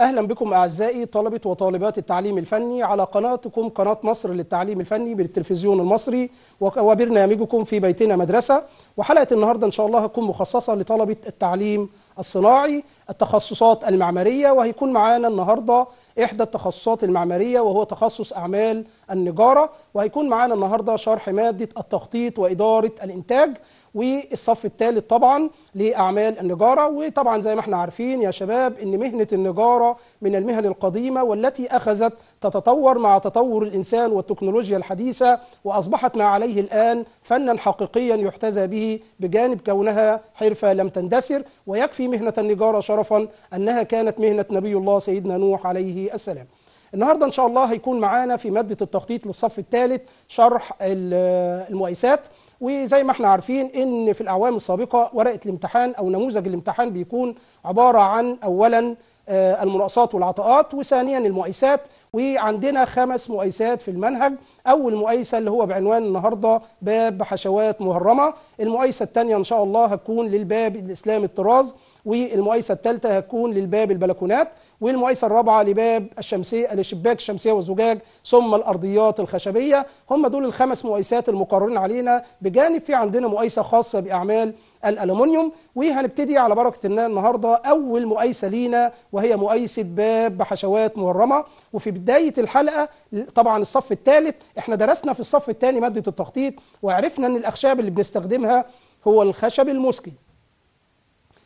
أهلا بكم أعزائي طلبة وطالبات التعليم الفني على قناتكم قناة مصر للتعليم الفني بالتلفزيون المصري وبرنامجكم في بيتنا مدرسة وحلقة النهاردة إن شاء الله هتكون مخصصة لطلبة التعليم الصناعي التخصصات المعمارية وهيكون معانا النهاردة إحدى التخصصات المعمارية وهو تخصص أعمال النجارة وهيكون معانا النهاردة شرح مادة التخطيط وإدارة الإنتاج والصف الثالث طبعا لأعمال النجارة وطبعا زي ما احنا عارفين يا شباب أن مهنة النجارة من المهن القديمة والتي أخذت تتطور مع تطور الإنسان والتكنولوجيا الحديثة وأصبحت ما عليه الآن فنا حقيقيا يحتذى به بجانب كونها حرفة لم تندثر ويكفي مهنة النجارة شرفا أنها كانت مهنة نبي الله سيدنا نوح عليه السلام النهارده ان شاء الله هيكون معانا في ماده التخطيط للصف الثالث شرح المؤيسات وزي ما احنا عارفين ان في الاعوام السابقه ورقه الامتحان او نموذج الامتحان بيكون عباره عن اولا آه، المناقصات والعطاءات وثانيا المؤيسات وعندنا خمس مؤيسات في المنهج اول مؤيسه اللي هو بعنوان النهارده باب حشوات مهرمه المؤيسه الثانيه ان شاء الله هتكون للباب الاسلام الطراز والمؤيسه الثالثه هتكون للباب البلكونات والمؤيسه الرابعة لباب الشمسية الشباك الشمسية والزجاج ثم الأرضيات الخشبية هم دول الخمس مقايسات المقررين علينا بجانب في عندنا مقايسة خاصة بأعمال الألومنيوم وهنبتدي على بركة الله النهاردة أول مقايسة لينا وهي مقايسة باب بحشوات مورمة وفي بداية الحلقة طبعا الصف الثالث احنا درسنا في الصف الثاني مادة التخطيط وعرفنا أن الأخشاب اللي بنستخدمها هو الخشب المسكي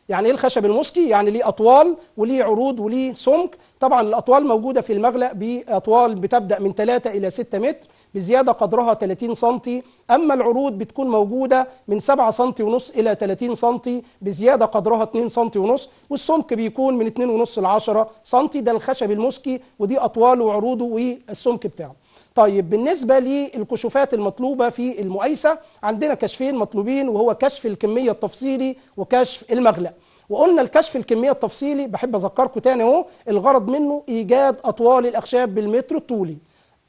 يعني ايه الخشب المسكي يعني ليه اطوال وليه عروض وليه سمك طبعا الاطوال موجوده في المغلق باطوال بتبدا من 3 الى 6 متر بزياده قدرها 30 سم اما العروض بتكون موجوده من 7 سم ونص الى 30 سم بزياده قدرها 2 سم ونص والسمك بيكون من 2 ونص ل 10 سم ده الخشب المسكي ودي اطواله وعروضه والسمك بتاعه طيب بالنسبة للكشوفات المطلوبة في المؤيسة عندنا كشفين مطلوبين وهو كشف الكمية التفصيلي وكشف المغلق وقلنا الكشف الكمية التفصيلي بحب أذكركم تاني أهو الغرض منه إيجاد أطوال الأخشاب بالمتر الطولي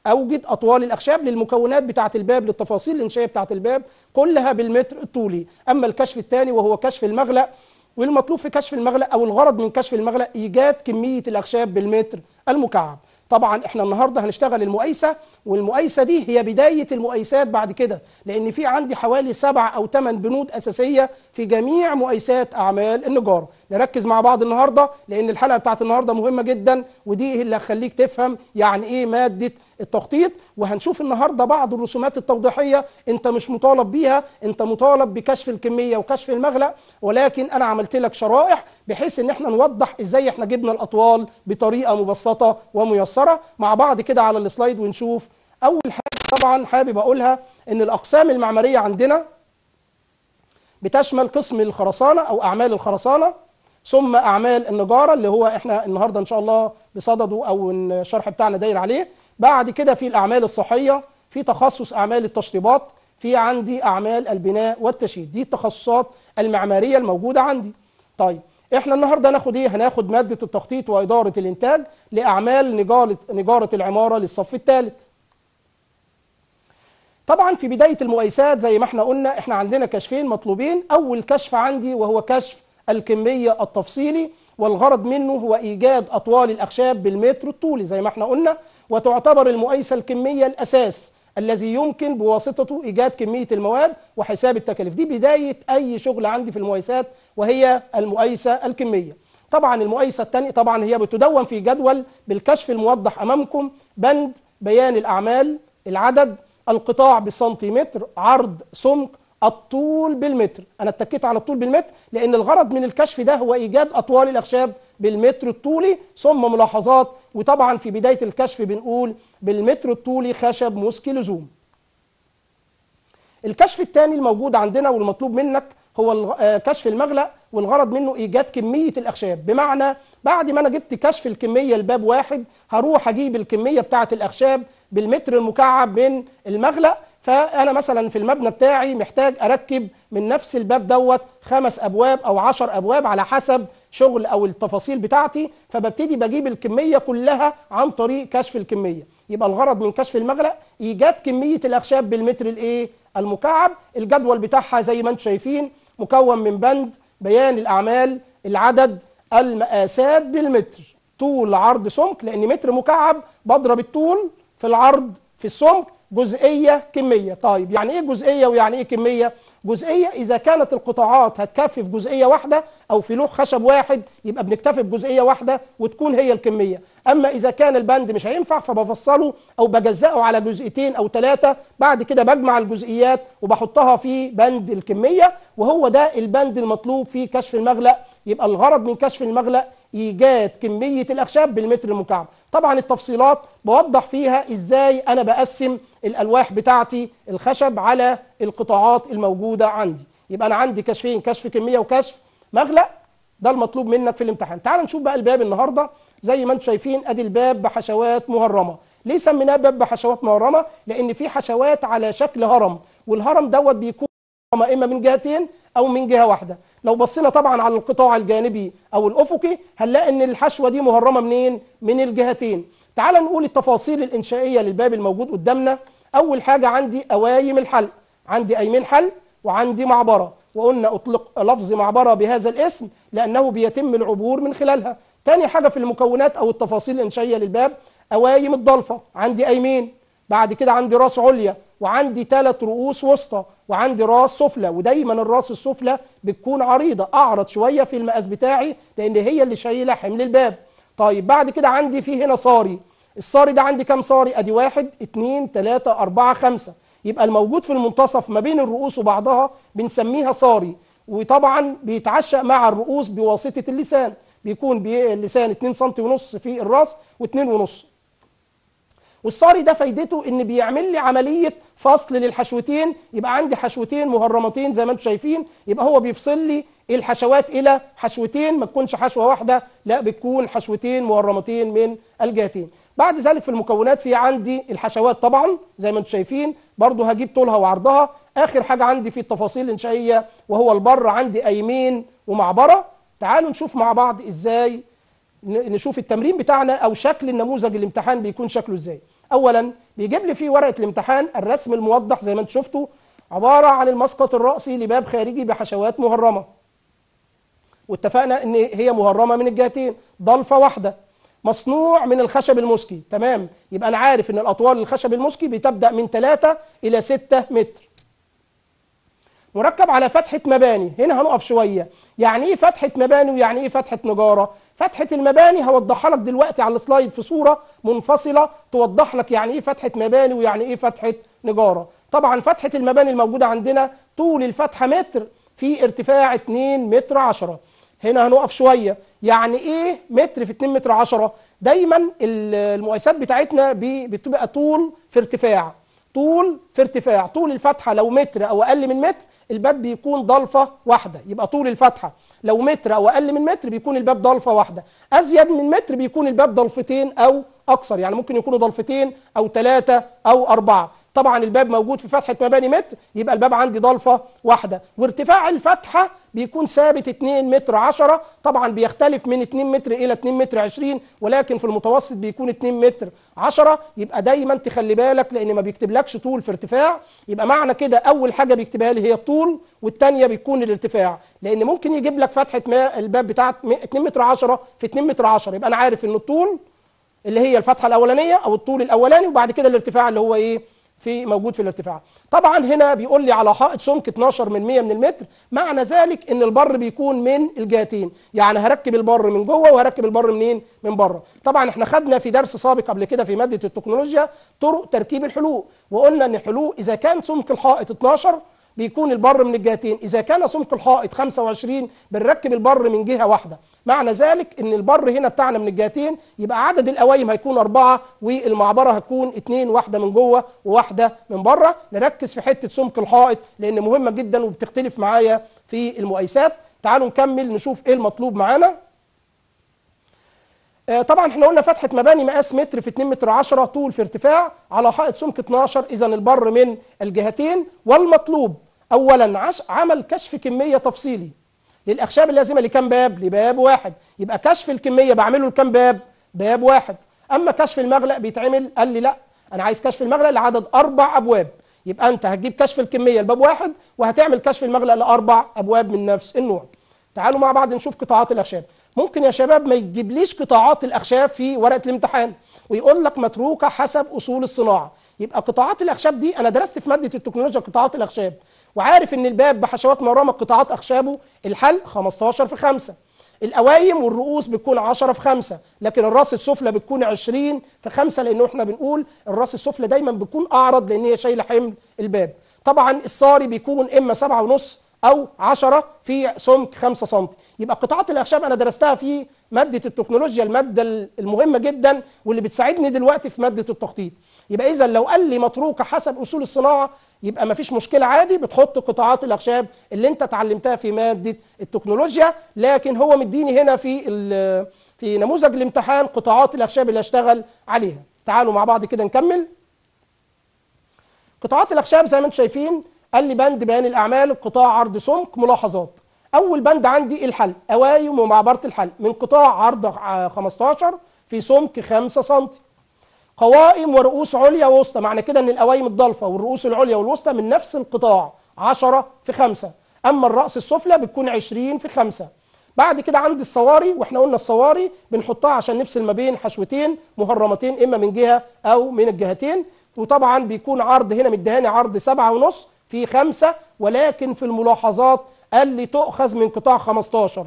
اوجد اطوال الاخشاب للمكونات بتاعه الباب للتفاصيل الانشائيه بتاعه الباب كلها بالمتر الطولي اما الكشف الثاني وهو كشف المغلق والمطلوب في كشف المغلق او الغرض من كشف المغلق ايجاد كميه الاخشاب بالمتر المكعب طبعا احنا النهارده هنشتغل المؤيسه والمؤيسة دي هي بداية المؤيسات بعد كده لأن في عندي حوالي سبع أو ثمان بنود أساسية في جميع مؤيسات أعمال النجارة نركز مع بعض النهاردة لأن الحلقة بتاعت النهاردة مهمة جدا ودي اللي هتخليك تفهم يعني إيه مادة التخطيط وهنشوف النهاردة بعض الرسومات التوضيحية أنت مش مطالب بيها أنت مطالب بكشف الكمية وكشف المغلق ولكن أنا عملت لك شرائح بحيث أن احنا نوضح إزاي احنا جبنا الأطوال بطريقة مبسطة وميسرة مع بعض كده على السلايد ونشوف اول حاجه طبعا حابب اقولها ان الاقسام المعماريه عندنا بتشمل قسم الخرسانه او اعمال الخرسانه ثم اعمال النجاره اللي هو احنا النهارده ان شاء الله بصدده او الشرح بتاعنا داير عليه بعد كده في الاعمال الصحيه في تخصص اعمال التشطيبات في عندي اعمال البناء والتشييد دي التخصصات المعماريه الموجوده عندي طيب احنا النهارده هناخد ايه هناخد ماده التخطيط واداره الانتاج لاعمال نجاره نجاره العماره للصف الثالث طبعا في بداية المقايسات زي ما احنا قلنا احنا عندنا كشفين مطلوبين أول كشف عندي وهو كشف الكمية التفصيلي والغرض منه هو إيجاد أطوال الأخشاب بالمتر الطولي زي ما احنا قلنا وتعتبر المقايسة الكمية الأساس الذي يمكن بواسطته إيجاد كمية المواد وحساب التكاليف دي بداية أي شغل عندي في المقايسات وهي المقايسة الكمية طبعا المقايسة الثانية طبعا هي بتدون في جدول بالكشف الموضح أمامكم بند بيان الأعمال العدد القطاع بالسنتيمتر عرض سمك الطول بالمتر انا اتكيت على الطول بالمتر لان الغرض من الكشف ده هو ايجاد اطوال الاخشاب بالمتر الطولي ثم ملاحظات وطبعا في بدايه الكشف بنقول بالمتر الطولي خشب موسكي لزوم الكشف الثاني الموجود عندنا والمطلوب منك هو آه، كشف المغلق والغرض منه ايجاد كميه الاخشاب بمعنى بعد ما انا جبت كشف الكميه لباب واحد هروح اجيب الكميه بتاعه الاخشاب بالمتر المكعب من المغلق فانا مثلا في المبنى بتاعي محتاج اركب من نفس الباب دوت خمس ابواب او عشر ابواب على حسب شغل او التفاصيل بتاعتي فببتدي بجيب الكميه كلها عن طريق كشف الكميه يبقى الغرض من كشف المغلق ايجاد كميه الاخشاب بالمتر الايه المكعب الجدول بتاعها زي ما انتم شايفين مكون من بند بيان الأعمال العدد المقاسات بالمتر طول عرض سمك لأن متر مكعب بضرب الطول في العرض في السمك جزئية كمية طيب يعني إيه جزئية ويعني إيه كمية جزئية إذا كانت القطاعات هتكفي في جزئية واحدة أو في لوح خشب واحد يبقى بنكتفي بجزئية واحدة وتكون هي الكمية أما إذا كان البند مش هينفع فبفصله أو بجزأه على جزئتين أو ثلاثة بعد كده بجمع الجزئيات وبحطها في بند الكمية وهو ده البند المطلوب في كشف المغلق يبقى الغرض من كشف المغلق ايجاد كميه الاخشاب بالمتر المكعب طبعا التفصيلات بوضح فيها ازاي انا بقسم الالواح بتاعتي الخشب على القطاعات الموجوده عندي يبقى انا عندي كشفين كشف كميه وكشف مغلق ده المطلوب منك في الامتحان تعال نشوف بقى الباب النهارده زي ما انتم شايفين ادي الباب بحشوات مهرمه ليه سميناه باب بحشوات مهرمه لان في حشوات على شكل هرم والهرم دوت بيكون اما من جهتين او من جهه واحده لو بصينا طبعا على القطاع الجانبي او الافقي هنلاقي ان الحشوه دي مهرمه منين من الجهتين تعال نقول التفاصيل الانشائيه للباب الموجود قدامنا أول حاجة عندي أوايم الحلق عندي أيمين حلق وعندي معبرة وقلنا أطلق لفظ معبرة بهذا الاسم لأنه بيتم العبور من خلالها تاني حاجة في المكونات أو التفاصيل الإنشائية للباب أوايم الضلفة عندي أيمين بعد كده عندي راس عليا وعندي ثلاث رؤوس وسطى وعندي راس سفلى ودايما الراس السفلى بتكون عريضه اعرض شويه في المقاس بتاعي لان هي اللي شايله حمل الباب طيب بعد كده عندي في هنا صاري الصاري ده عندي كام صاري ادي واحد اتنين تلاتة اربعة خمسة يبقى الموجود في المنتصف ما بين الرؤوس وبعضها بنسميها صاري وطبعا بيتعشق مع الرؤوس بواسطة اللسان بيكون اللسان 2 سم ونص في الراس و2 ونص والصاري ده فايدته ان بيعمل لي عمليه فصل للحشوتين يبقى عندي حشوتين مهرمتين زي ما انتم شايفين يبقى هو بيفصل لي الحشوات الى حشوتين ما تكونش حشوه واحده لا بتكون حشوتين مهرمتين من الجهتين بعد ذلك في المكونات في عندي الحشوات طبعا زي ما انتم شايفين برضو هجيب طولها وعرضها اخر حاجه عندي في التفاصيل الانشائيه وهو البر عندي ايمين ومعبره تعالوا نشوف مع بعض ازاي نشوف التمرين بتاعنا او شكل النموذج الامتحان بيكون شكله ازاي اولا بيجيب لي في ورقه الامتحان الرسم الموضح زي ما انتم شفتوا عباره عن المسقط الراسي لباب خارجي بحشوات مهرمه واتفقنا ان هي مهرمه من الجهتين ضلفه واحده مصنوع من الخشب المسكي تمام يبقى انا عارف ان الاطوال الخشب المسكي بتبدا من 3 الى 6 متر مركب على فتحه مباني هنا هنقف شويه يعني ايه فتحه مباني ويعني ايه فتحه نجاره فتحه المباني هوضحها لك دلوقتي على السلايد في صوره منفصله توضح لك يعني ايه فتحه مباني ويعني ايه فتحه نجاره طبعا فتحه المباني الموجوده عندنا طول الفتحه متر في ارتفاع 2 متر 10 هنا هنقف شويه يعني ايه متر في 2 متر 10 دايما المقايسات بتاعتنا بتبقى طول في ارتفاع طول في ارتفاع طول الفتحه لو متر او اقل من متر الباب بيكون ضلفه واحده يبقى طول الفتحه لو متر او اقل من متر بيكون الباب ضلفه واحده ازيد من متر بيكون الباب ضلفتين او اكثر يعني ممكن يكونوا ضلفتين او ثلاثه او اربعه طبعا الباب موجود في فتحه مباني متر يبقى الباب عندي ضلفه واحده وارتفاع الفتحه بيكون ثابت 2 متر 10 طبعا بيختلف من 2 متر الى 2 متر 20 ولكن في المتوسط بيكون 2 متر 10 يبقى دايما تخلي بالك لان ما بيكتبلكش طول في ارتفاع يبقى معنى كده اول حاجه بيكتبها لي هي الطول والثانيه بيكون الارتفاع لان ممكن يجيب لك فتحه الباب بتاعت 2 متر 10 في 2 متر 10 يبقى انا عارف ان الطول اللي هي الفتحه الاولانيه او الطول الاولاني وبعد كده الارتفاع اللي هو ايه في موجود في الارتفاع طبعا هنا بيقول لي على حائط سمك 12 من 100 من المتر معنى ذلك ان البر بيكون من الجهتين يعني هركب البر من جوه وهركب البر منين من بره طبعا احنا خدنا في درس سابق قبل كده في ماده التكنولوجيا طرق تركيب الحلوق وقلنا ان الحلوق اذا كان سمك الحائط 12 بيكون البر من الجهتين إذا كان سمك الحائط 25 بنركب البر من جهة واحدة معنى ذلك ان البر هنا بتاعنا من الجهتين يبقى عدد القوايم هيكون أربعة والمعبرة هتكون اتنين واحدة من جوه وواحدة من بره نركز في حتة سمك الحائط لأن مهمة جدا وبتختلف معايا في المقايسات تعالوا نكمل نشوف ايه المطلوب معانا آه، طبعا احنا قلنا فتحه مباني مقاس متر في 2 متر 10 طول في ارتفاع على حائط سمك 12 اذا البر من الجهتين والمطلوب اولا عمل كشف كميه تفصيلي للاخشاب اللازمه لكم باب لباب واحد يبقى كشف الكميه بعمله لكم باب باب واحد اما كشف المغلق بيتعمل قال لي لا انا عايز كشف المغلق لعدد اربع ابواب يبقى انت هتجيب كشف الكميه لباب واحد وهتعمل كشف المغلق لاربع ابواب من نفس النوع تعالوا مع بعض نشوف قطاعات الاخشاب ممكن يا شباب ما يجيبليش قطاعات الاخشاب في ورقه الامتحان ويقول لك متروكه حسب اصول الصناعه يبقى قطاعات الاخشاب دي انا درست في ماده التكنولوجيا قطاعات الاخشاب وعارف ان الباب بحشوات مرمى قطاعات اخشابه الحلق 15 في 5 القوايم والرؤوس بتكون 10 في 5 لكن الراس السفلى بتكون 20 في 5 لانه احنا بنقول الراس السفلى دايما بتكون اعرض لان هي شايله حمل الباب طبعا الصاري بيكون اما 7 ونص او 10 في سمك 5 سم يبقى قطاعات الاخشاب انا درستها في ماده التكنولوجيا الماده المهمه جدا واللي بتساعدني دلوقتي في ماده التخطيط يبقى اذا لو قال لي متروكه حسب اصول الصناعه يبقى ما فيش مشكله عادي بتحط قطاعات الاخشاب اللي انت اتعلمتها في ماده التكنولوجيا لكن هو مديني هنا في في نموذج الامتحان قطاعات الاخشاب اللي هشتغل عليها تعالوا مع بعض كده نكمل قطاعات الاخشاب زي ما انتم شايفين قال لي بند بيان الاعمال قطاع عرض سمك ملاحظات اول بند عندي الحل أوايم ومعبره الحل من قطاع عرض 15 في سمك 5 سم قوائم ورؤوس عليا ووسطى معنى كده ان القوائم الضلفه والرؤوس العليا والوسطى من نفس القطاع 10 في 5 اما الراس السفلى بتكون 20 في 5 بعد كده عندي الصواري واحنا قلنا الصواري بنحطها عشان نفصل ما بين حشوتين مهرمتين اما من جهه او من الجهتين وطبعا بيكون عرض هنا مدهاني عرض سبعة ونص في 5 ولكن في الملاحظات اللي تؤخذ من قطاع 15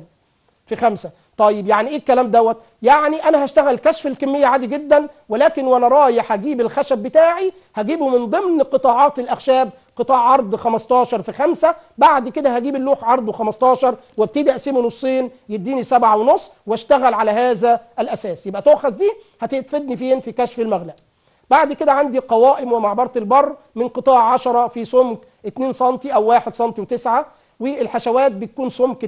في 5 طيب يعني ايه الكلام دوت يعني انا هشتغل كشف الكميه عادي جدا ولكن وانا رايح اجيب الخشب بتاعي هجيبه من ضمن قطاعات الاخشاب قطاع عرض 15 في 5 بعد كده هجيب اللوح عرضه 15 وابتدي اقسمه نصين يديني 7 ونص واشتغل على هذا الاساس يبقى تؤخذ دي هتفيدني فين في كشف المغلق بعد كده عندي قوائم ومعبرة البر من قطاع 10 في سمك 2 سم او 1 سم و9 والحشوات بتكون سمك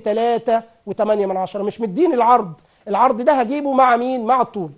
3.8 من عشرة مش مديني العرض العرض ده هجيبه مع مين مع الطول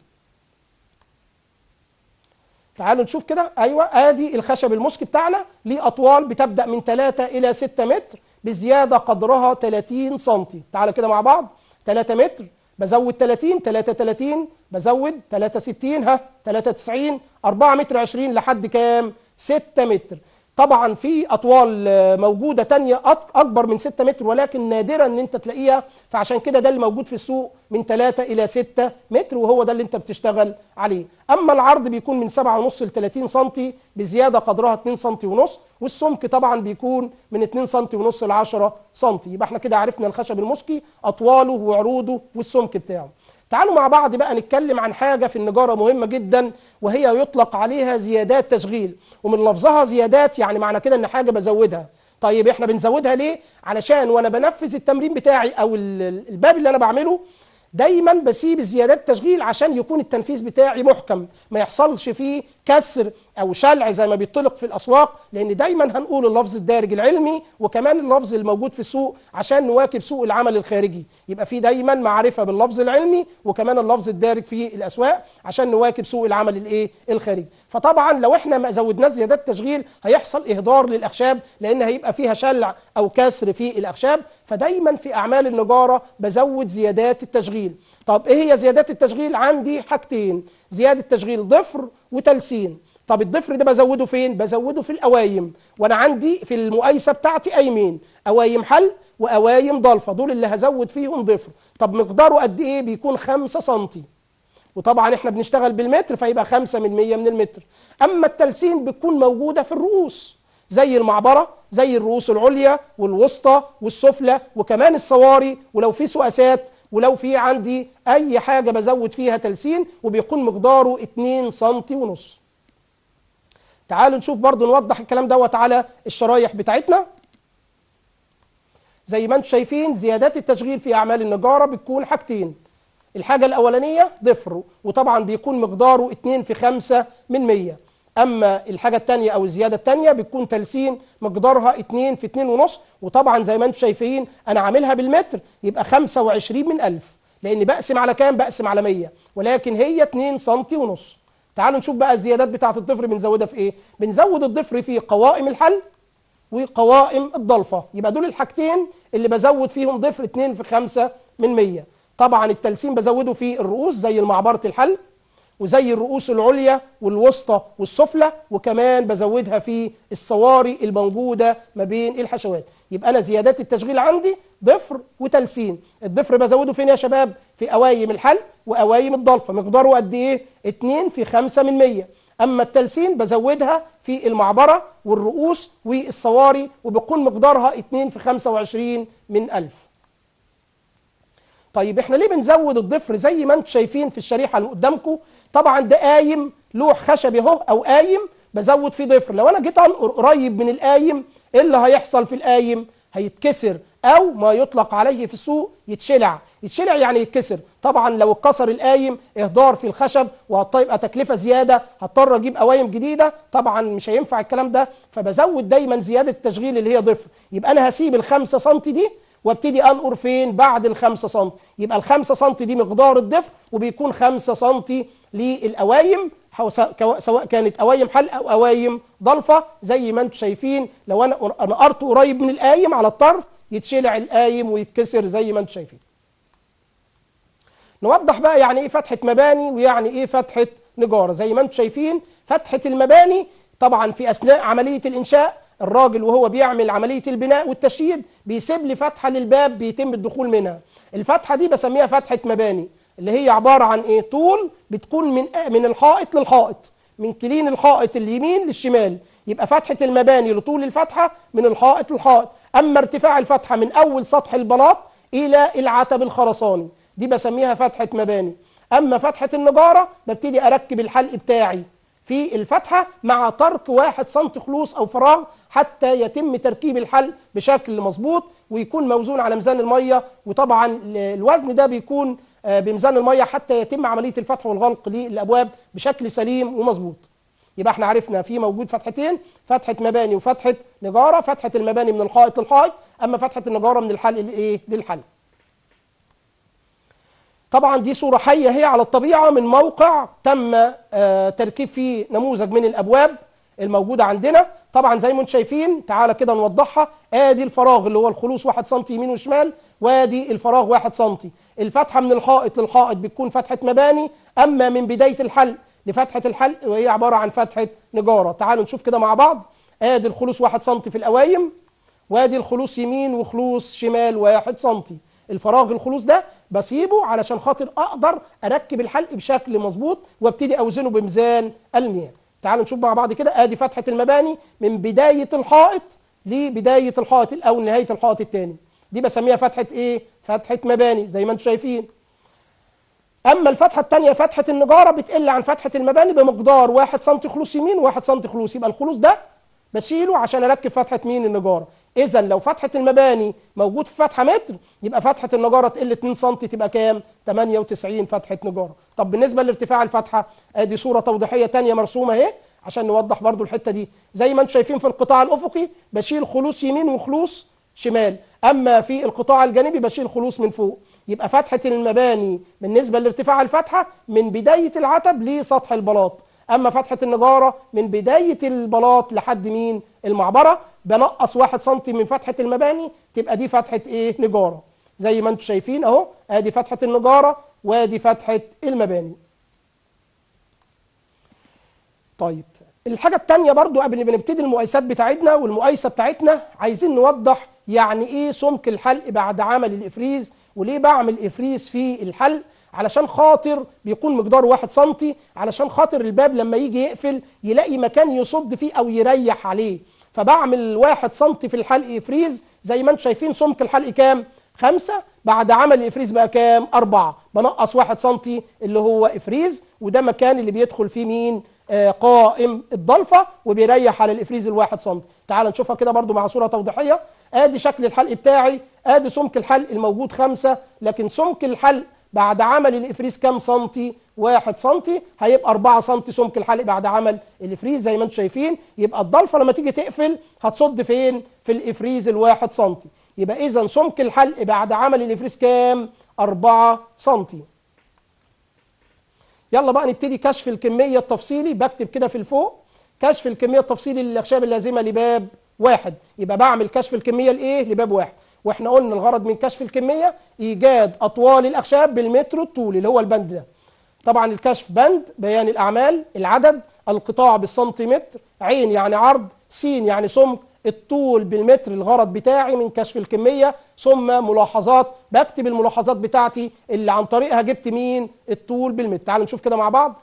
تعالوا نشوف كده ايوه ادي الخشب المسك بتاعنا ليه اطوال بتبدا من 3 الى 6 متر بزياده قدرها 30 سم تعالوا كده مع بعض 3 متر بزود 30 33 بزود 63 ها 93 4 متر 20 لحد كام 6 متر طبعا في اطوال موجوده تانية اكبر من 6 متر ولكن نادرا ان انت تلاقيها فعشان كده ده اللي موجود في السوق من 3 إلى 6 متر وهو ده اللي أنت بتشتغل عليه أما العرض بيكون من 7.5 ل 30 سم بزيادة قدرها 2 سم ونص والسمك طبعا بيكون من 2 سم ونص ل 10 سم يبقى احنا كده عرفنا الخشب المسكي أطواله وعروضه والسمك بتاعه تعالوا مع بعض بقى نتكلم عن حاجة في النجارة مهمة جدا وهي يطلق عليها زيادات تشغيل ومن لفظها زيادات يعني معنى كده ان حاجة بزودها طيب احنا بنزودها ليه علشان وانا بنفذ التمرين بتاعي او الباب اللي انا بعمله دايما بسيب الزيادات تشغيل عشان يكون التنفيذ بتاعي محكم ما يحصلش فيه كسر او شلع زي ما بيطلق في الاسواق لان دايما هنقول اللفظ الدارج العلمي وكمان اللفظ الموجود في السوق عشان نواكب سوق العمل الخارجي يبقى في دايما معرفه باللفظ العلمي وكمان اللفظ الدارج في الاسواق عشان نواكب سوق العمل الايه الخارجي فطبعا لو احنا ما زودناش زيادات التشغيل هيحصل اهدار للاخشاب لان هيبقى فيها شلع او كسر في الاخشاب فدايما في اعمال النجاره بزود زيادات التشغيل طب ايه هي زيادات التشغيل عندي حاجتين زياده تشغيل ضفر وتلسين طب الضفر ده بزوده فين بزوده في الاوايم وانا عندي في المقايسه بتاعتي ايمين اوايم حل واوايم ضلفه دول اللي هزود فيهم ضفر طب مقداره قد ايه بيكون 5 سنتي وطبعا احنا بنشتغل بالمتر فيبقى 5 من 100 من المتر اما التلسين بتكون موجوده في الرؤوس زي المعبره زي الرؤوس العليا والوسطى والسفلى وكمان الصواري ولو في سؤاسات ولو في عندي أي حاجة بزود فيها تلسين وبيكون مقداره 2 سم ونص تعالوا نشوف برضو نوضح الكلام دوت على الشرايح بتاعتنا زي ما انتم شايفين زيادات التشغيل في أعمال النجارة بتكون حاجتين الحاجة الأولانية ضفر وطبعا بيكون مقداره 2 في 5 من 100 اما الحاجه الثانيه او الزياده الثانيه بتكون تلسين مقدارها 2 في 2 ونص وطبعا زي ما انتم شايفين انا عاملها بالمتر يبقى 25 من 1000 لان بقسم على كام بقسم على 100 ولكن هي 2 سم ونص تعالوا نشوف بقى الزيادات بتاعه الضفر بنزودها في ايه بنزود الضفر في قوائم الحل وقوائم الضلفه يبقى دول الحاجتين اللي بزود فيهم ضفر 2 في 5 من 100 طبعا التلسين بزوده في الرؤوس زي المعبره الحل وزي الرؤوس العليا والوسطى والسفلى وكمان بزودها في الصواري الموجودة ما بين الحشوات يبقى أنا زيادات التشغيل عندي ضفر وتلسين الضفر بزوده فين يا شباب في قوايم الحل وقوايم الضلفة مقداره قد إيه 2 في 5 من 100 أما التلسين بزودها في المعبرة والرؤوس والصواري وبيكون مقدارها 2 في 25 من 1000 طيب احنا ليه بنزود الضفر زي ما انتم شايفين في الشريحه اللي قدامكم طبعا ده قايم لوح خشبي اهو او قايم بزود فيه ضفر لو انا جيت انقر قريب من القايم ايه اللي هيحصل في القايم هيتكسر او ما يطلق عليه في السوق يتشلع يتشلع يعني يتكسر طبعا لو اتكسر القايم اهدار في الخشب وهتبقى تكلفه زياده هضطر اجيب قوايم جديده طبعا مش هينفع الكلام ده فبزود دايما زياده التشغيل اللي هي ضفر يبقى انا هسيب ال 5 سم دي وابتدي انقر فين بعد الخمسة سم يبقى الخمسة سم دي مقدار الضفر وبيكون خمسة سم للأوايم سواء كانت أوايم حلق أو أوايم ضلفة زي ما انتم شايفين لو أنا نقرت قريب من القايم على الطرف يتشلع القايم ويتكسر زي ما انتم شايفين نوضح بقى يعني ايه فتحة مباني ويعني ايه فتحة نجارة زي ما انتم شايفين فتحة المباني طبعا في أثناء عملية الإنشاء الراجل وهو بيعمل عملية البناء والتشييد بيسيب لي فتحة للباب بيتم الدخول منها الفتحة دي بسميها فتحة مباني اللي هي عبارة عن ايه طول بتكون من من الحائط للحائط من كلين الحائط اليمين للشمال يبقى فتحة المباني لطول الفتحة من الحائط للحائط أما ارتفاع الفتحة من أول سطح البلاط إلى العتب الخرساني دي بسميها فتحة مباني أما فتحة النجارة ببتدي أركب الحلق بتاعي في الفتحة مع ترك واحد سنت خلوص أو فراغ حتى يتم تركيب الحل بشكل مظبوط ويكون موزون على ميزان المية وطبعا الوزن ده بيكون آه، بميزان المية حتى يتم عملية الفتح والغلق للأبواب بشكل سليم ومظبوط يبقى احنا عرفنا في موجود فتحتين فتحة مباني وفتحة نجارة فتحة المباني من الحائط للحائط أما فتحة النجارة من الحلق إيه؟ للحلق طبعا دي صورة حية هي على الطبيعة من موقع تم آه، تركيب فيه نموذج من الأبواب الموجودة عندنا طبعا زي ما انتم شايفين تعالى كده نوضحها ادي الفراغ اللي هو الخلوص 1 سم يمين وشمال وادي الفراغ 1 سم الفتحة من الحائط للحائط بتكون فتحة مباني أما من بداية الحلق لفتحة الحلق وهي عبارة عن فتحة نجارة تعالوا نشوف كده مع بعض ادي الخلوص 1 سم في القوايم وادي الخلوص يمين وخلوص شمال 1 سم الفراغ الخلوص ده بسيبه علشان خاطر اقدر اركب الحلق بشكل مظبوط وابتدي اوزنه بميزان المياه تعالوا نشوف مع بعض كده ادي فتحه المباني من بدايه الحائط لبدايه الحائط او نهايه الحائط الثاني دي بسميها فتحه ايه فتحه مباني زي ما انتم شايفين اما الفتحه الثانيه فتحه النجاره بتقل عن فتحه المباني بمقدار 1 سم خلوص يمين و1 سم خلوص يبقى الخلوص ده بشيله عشان اركب فتحه مين النجاره اذا لو فتحه المباني موجود في فتحه متر يبقى فتحه النجاره تقل 2 سم تبقى كام 98 فتحه نجاره طب بالنسبه لارتفاع الفتحه ادي صوره توضيحيه ثانيه مرسومه اهي عشان نوضح برضو الحته دي زي ما انتم شايفين في القطاع الافقي بشيل خلوص يمين وخلوص شمال اما في القطاع الجانبي بشيل خلوص من فوق يبقى فتحه المباني بالنسبه لارتفاع الفتحه من بدايه العتب لسطح البلاط أما فتحة النجارة من بداية البلاط لحد مين المعبرة بنقص واحد سنتي من فتحة المباني تبقى دي فتحة إيه نجارة زي ما انتم شايفين أهو أدي فتحة النجارة وأدي فتحة المباني طيب الحاجة التانية برضو قبل ما نبتدي المقايسات بتاعتنا والمقايسة بتاعتنا عايزين نوضح يعني ايه سمك الحلق بعد عمل الافريز وليه بعمل افريز في الحلق علشان خاطر بيكون مقداره 1 سم علشان خاطر الباب لما يجي يقفل يلاقي مكان يصد فيه او يريح عليه فبعمل 1 سم في الحلق فريز زي ما انتم شايفين سمك الحلق كام؟ خمسة بعد عمل الافريز بقى كام؟ أربعة بنقص واحد سنتي اللي هو افريز وده مكان اللي بيدخل فيه مين؟ آه قائم الضلفة وبيريح على الافريز الواحد سنتي تعال نشوفها كده برضو مع صورة توضيحية ادي شكل الحلق بتاعي ادي سمك الحلق الموجود خمسة لكن سمك الحلق بعد عمل الافريز كام سنتي 1 سنتي هيبقى 4 سنتي سمك الحلق بعد عمل الافريز زي ما انتم شايفين يبقى الضلفه لما تيجي تقفل هتصد فين في الافريز الواحد سنتي يبقى اذا سمك الحلق بعد عمل الافريز كام 4 سنتي يلا بقى نبتدي كشف الكميه التفصيلي بكتب كده في الفوق كشف الكميه التفصيلي للاخشاب اللازمه لباب واحد يبقى بعمل كشف الكميه لايه لباب واحد واحنا قلنا الغرض من كشف الكميه ايجاد اطوال الاخشاب بالمتر الطولي اللي هو البند ده طبعا الكشف بند بيان الاعمال العدد القطاع بالسنتيمتر عين يعني عرض س يعني سمك الطول بالمتر الغرض بتاعي من كشف الكمية ثم ملاحظات بكتب الملاحظات بتاعتي اللي عن طريقها جبت مين الطول بالمتر تعالوا نشوف كده مع بعض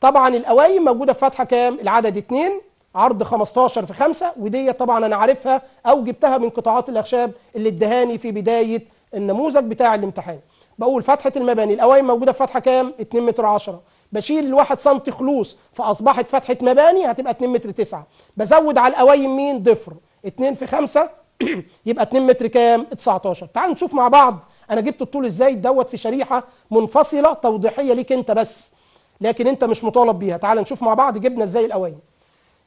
طبعا القوايم موجودة في فتحة كام العدد 2 عرض 15 في 5 ودي طبعا انا عارفها او جبتها من قطاعات الاخشاب اللي ادهاني في بدايه النموذج بتاع الامتحان بقول فتحه المباني الاوايم موجوده في فتحه كام 2 متر 10 بشيل الواحد سم خلوص فاصبحت فتحه مباني هتبقى 2 متر 9 بزود على الاوايم مين ضفر 2 في 5 يبقى 2 متر كام 19 تعال نشوف مع بعض انا جبت الطول ازاي دوت في شريحه منفصله توضيحيه ليك انت بس لكن انت مش مطالب بيها تعال نشوف مع بعض جبنا ازاي الاوايم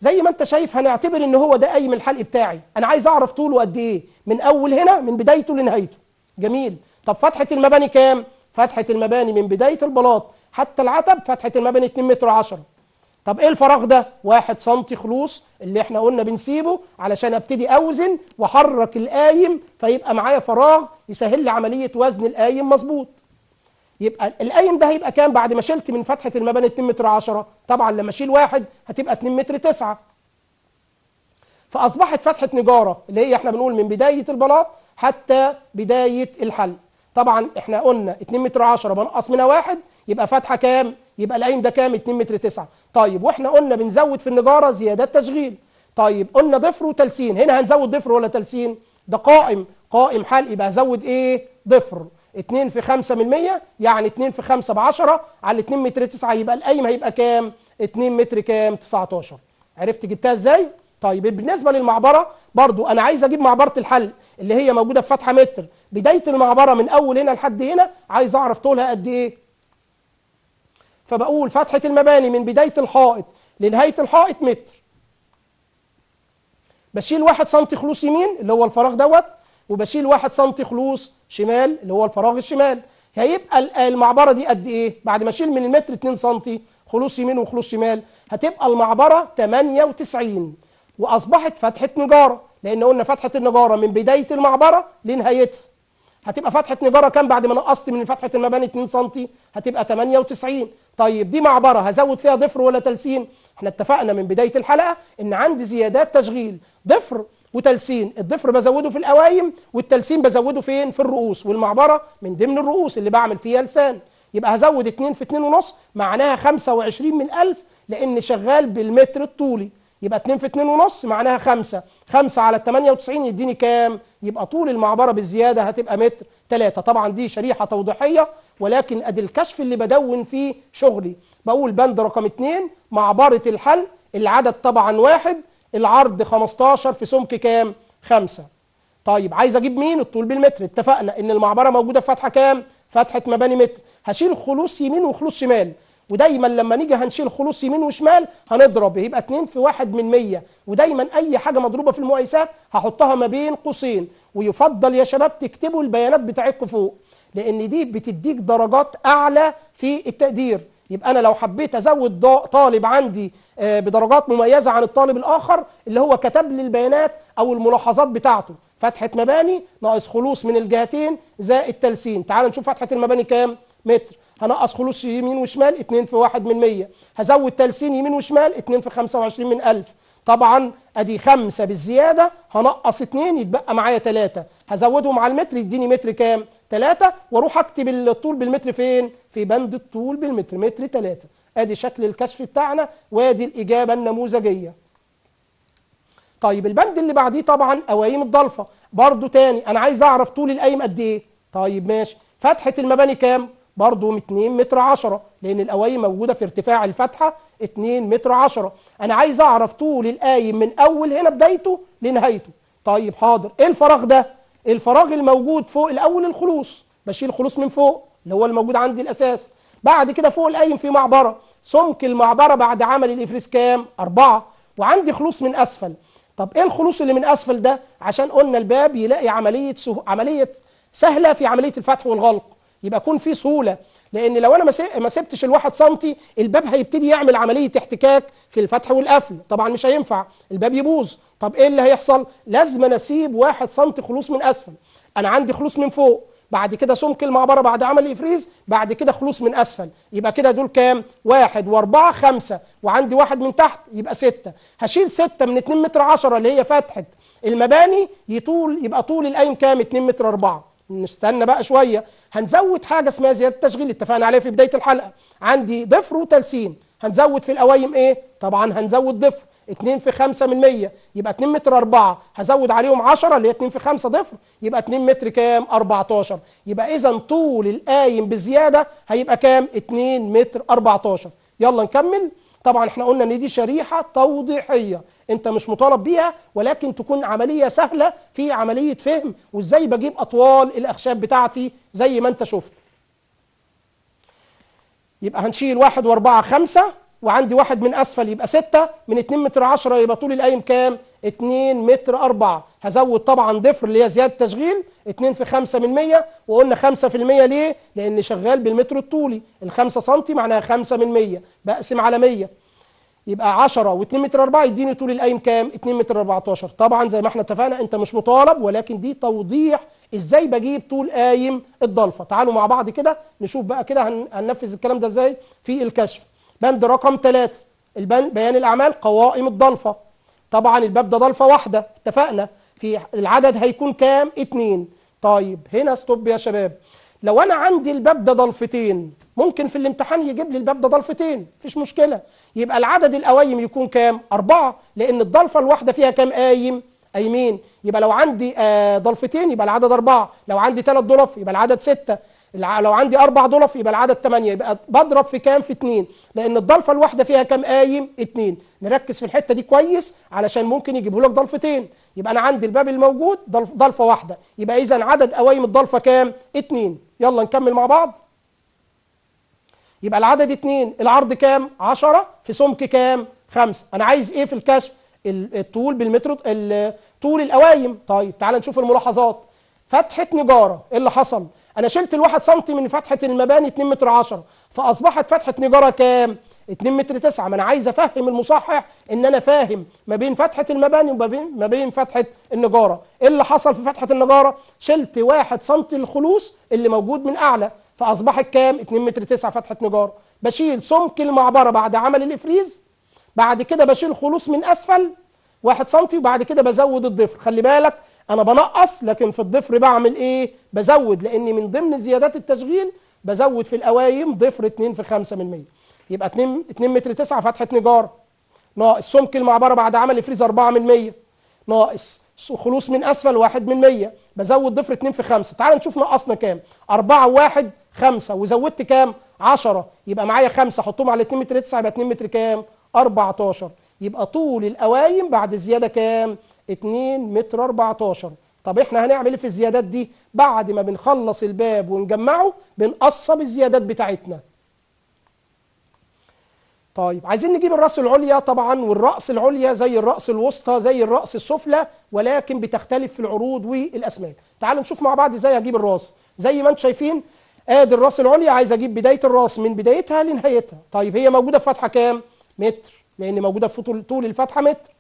زي ما انت شايف هنعتبر ان هو ده قايم الحلق بتاعي انا عايز اعرف طوله قد ايه من اول هنا من بدايته لنهايته جميل طب فتحه المباني كام فتحه المباني من بدايه البلاط حتى العتب فتحه المباني 2 متر و10 طب ايه الفراغ ده 1 سم خلوص اللي احنا قلنا بنسيبه علشان ابتدي اوزن واحرك القايم فيبقى معايا فراغ يسهل لي عمليه وزن القايم مظبوط يبقى القايم ده هيبقى كام بعد ما شلت من فتحه المباني 2 متر 10 طبعا لما اشيل واحد هتبقى 2 متر 9 فاصبحت فتحه نجاره اللي هي احنا بنقول من بدايه البلاط حتى بدايه الحل طبعا احنا قلنا 2 متر 10 بنقص منها واحد يبقى فتحه كام يبقى القايم ده كام 2 متر 9 طيب واحنا قلنا بنزود في النجاره زيادات تشغيل طيب قلنا ضفر وتلسين هنا هنزود ضفر ولا تلسين ده قائم قائم حل يبقى هزود ايه ضفر 2 في 5 من 100 يعني 2 في 5 ب 10 على 2 متر 9 يبقى القايمه هيبقى كام 2 متر كام 19 عرفت جبتها ازاي طيب بالنسبه للمعبره برضو انا عايز اجيب معبره الحل اللي هي موجوده في فتحه متر بدايه المعبره من اول هنا لحد هنا عايز اعرف طولها قد ايه فبقول فتحه المباني من بدايه الحائط لنهايه الحائط متر بشيل 1 سم خلوص يمين اللي هو الفراغ دوت وبشيل 1 سم خلوص شمال اللي هو الفراغ الشمال هيبقى المعبره دي قد ايه بعد ما اشيل من المتر 2 سم خلوص يمين وخلوص شمال هتبقى المعبره 98 واصبحت فتحه نجاره لان قلنا فتحه النجاره من بدايه المعبره لنهايتها هتبقى فتحه نجاره كام بعد ما نقصت من فتحه المباني 2 سم هتبقى 98 طيب دي معبره هزود فيها ضفر ولا تلسين احنا اتفقنا من بدايه الحلقه ان عندي زيادات تشغيل ضفر وتلسين الضفر بزوده في القوايم والتلسين بزوده فين في الرؤوس والمعبرة من ضمن الرؤوس اللي بعمل فيها لسان يبقى هزود 2 في 2 ونص معناها 25 من 1000 لان شغال بالمتر الطولي يبقى 2 في 2 ونص معناها 5 5 على 98 يديني كام يبقى طول المعبرة بالزيادة هتبقى متر 3 طبعا دي شريحة توضيحية ولكن ادي الكشف اللي بدون فيه شغلي بقول بند رقم 2 معبرة الحل العدد طبعا واحد العرض 15 في سمك كام 5 طيب عايز اجيب مين الطول بالمتر اتفقنا ان المعبره موجوده في فتحه كام فتحه مباني متر هشيل خلوص يمين وخلوص شمال ودايما لما نيجي هنشيل خلوص يمين وشمال هنضرب يبقى 2 في 1 من 100 ودايما اي حاجه مضروبه في المقايسات هحطها ما بين قوسين ويفضل يا شباب تكتبوا البيانات بتاعتكم فوق لان دي بتديك درجات اعلى في التقدير يبقى أنا لو حبيت أزود طالب عندي آه، بدرجات مميزة عن الطالب الآخر اللي هو كتب لي البيانات أو الملاحظات بتاعته فتحة مباني ناقص خلوص من الجهتين زائد تلسين تعال نشوف فتحة المباني كام متر هنقص خلوص يمين وشمال 2 في 1 من 100 هزود تلسين يمين وشمال 2 في 25 من 1000 طبعا ادي خمسة بالزياده هنقص اثنين يتبقى معايا ثلاثه هزودهم على المتر يديني متر كام 3 واروح اكتب الطول بالمتر فين في بند الطول بالمتر متر 3 ادي شكل الكشف بتاعنا وادي الاجابه النموذجيه طيب البند اللي بعديه طبعا قوايم الضلفه برضو تاني انا عايز اعرف طول القايم قد ايه طيب ماشي فتحه المباني كام برضه 2 متر 10 لان القوايم موجوده في ارتفاع الفتحه 2 متر 10 انا عايز اعرف طول القايم من اول هنا بدايته لنهايته طيب حاضر ايه الفراغ ده الفراغ الموجود فوق الاول الخلوص بشيل الخلوص من فوق اللي هو الموجود عندي الاساس بعد كده فوق القايم في معبره سمك المعبره بعد عمل الافريس كام اربعه وعندي خلوص من اسفل طب ايه الخلوص اللي من اسفل ده عشان قلنا الباب يلاقي عمليه سه... عمليه سهله في عمليه الفتح والغلق يبقى يكون في سهوله لان لو انا ما سبتش الواحد سنتي الباب هيبتدي يعمل عمليه احتكاك في الفتح والقفل طبعا مش هينفع الباب يبوظ طب ايه اللي هيحصل لازم انا اسيب واحد سنتي خلوص من اسفل انا عندي خلوص من فوق بعد كده سمك المعبرة بعد عمل إفريز بعد كده خلوص من أسفل يبقى كده دول كام؟ واحد وأربعة خمسة وعندي واحد من تحت يبقى ستة هشيل ستة من 2 متر 10 اللي هي فتحة المباني يطول يبقى طول القايم كام؟ 2 متر 4 نستنى بقى شويه هنزود حاجه اسمها زياده تشغيل اتفقنا عليها في بدايه الحلقه عندي ضفر وتلسين هنزود في القوايم ايه طبعا هنزود ضفر 2 في 5 من 100 يبقى 2 متر 4 هزود عليهم 10 اللي هي 2 في 5 ضفر يبقى 2 متر كام 14 يبقى اذا طول القايم بالزياده هيبقى كام 2 متر 14 يلا نكمل طبعا احنا قلنا ان دي شريحه توضيحيه انت مش مطالب بيها ولكن تكون عمليه سهله في عمليه فهم وازاي بجيب اطوال الاخشاب بتاعتي زي ما انت شفت يبقى هنشيل واحد واربعة خمسة وعندي واحد من أسفل يبقى ستة من اتنين متر عشرة يبقى طول القايم كام؟ 2 متر 4 هزود طبعا ضفر اللي هي زياده تشغيل 2 في 5 من 100 وقلنا 5 ليه؟ لان شغال بالمتر الطولي ال 5 سم معناها 5 من 100 بقسم على 100 يبقى 10 و2 متر 4 يديني طول القايم كام؟ 2 متر 14 طبعا زي ما احنا اتفقنا انت مش مطالب ولكن دي توضيح ازاي بجيب طول قايم الضلفه تعالوا مع بعض كده نشوف بقى كده هننفذ الكلام ده ازاي في الكشف بند رقم 3 بيان الاعمال قوائم الضلفه طبعا الباب ده ضلفه واحده اتفقنا في العدد هيكون كام اتنين طيب هنا ستوب يا شباب لو انا عندي الباب ده ضلفتين ممكن في الامتحان يجيب لي الباب ده ضلفتين مفيش مشكله يبقى العدد القوايم يكون كام اربعه لان الضلفه الواحده فيها كام قايم قايمين يبقى لو عندي آه، ضلفتين يبقى العدد اربعه لو عندي ثلاث ضلف يبقى العدد سته لو عندي أربع ضلف يبقى العدد 8 يبقى بضرب في كام في 2 لأن الضلفة الواحدة فيها كام قايم 2 نركز في الحتة دي كويس علشان ممكن يجيبه لك ضلفتين يبقى أنا عندي الباب الموجود ضلفة واحدة يبقى إذا عدد قوايم الضلفة كام 2 يلا نكمل مع بعض يبقى العدد 2 العرض كام 10 في سمك كام 5 أنا عايز إيه في الكشف الطول بالمتر طول القوايم طيب تعال نشوف الملاحظات فتحة نجارة ايه اللي حصل؟ انا شلت الواحد سنتي من فتحه المباني 2 متر 10 فاصبحت فتحه نجاره كام 2 متر 9 ما انا عايز افهم المصحح ان انا فاهم ما بين فتحه المباني وما بين ما بين فتحه النجاره ايه اللي حصل في فتحه النجاره شلت 1 سم الخلوص اللي موجود من اعلى فاصبحت كام 2 متر 9 فتحه نجاره بشيل سمك المعبره بعد عمل الافريز بعد كده بشيل خلوص من اسفل 1 سم وبعد كده بزود الضفر خلي بالك انا بنقص لكن في الضفر بعمل ايه بزود لان من ضمن زيادات التشغيل بزود في القوايم ضفر 2 في 5 من 100 يبقى 2 2 متر 9 فتحه نجار ناقص سمك المعبره بعد عمل فريز 4 من 100 ناقص خلوص من اسفل 1 من 100 بزود ضفر 2 في 5 تعال نشوف نقصنا كام 4 و1 5 وزودت كام 10 يبقى معايا 5 احطهم على 2 متر 9 يبقى 2 متر كام 14 يبقى طول القوايم بعد الزياده كام 2 متر 14 طب احنا هنعمل ايه في الزيادات دي بعد ما بنخلص الباب ونجمعه بنقصب الزيادات بتاعتنا طيب عايزين نجيب الراس العليا طبعا والراس العليا زي الراس الوسطى زي الراس السفلى ولكن بتختلف في العروض والاسماك تعالوا نشوف مع بعض ازاي اجيب الراس زي ما انتم شايفين ادي الراس العليا عايز اجيب بدايه الراس من بدايتها لنهايتها طيب هي موجوده في فتحه كام متر لان موجوده في طول طول الفتحه متر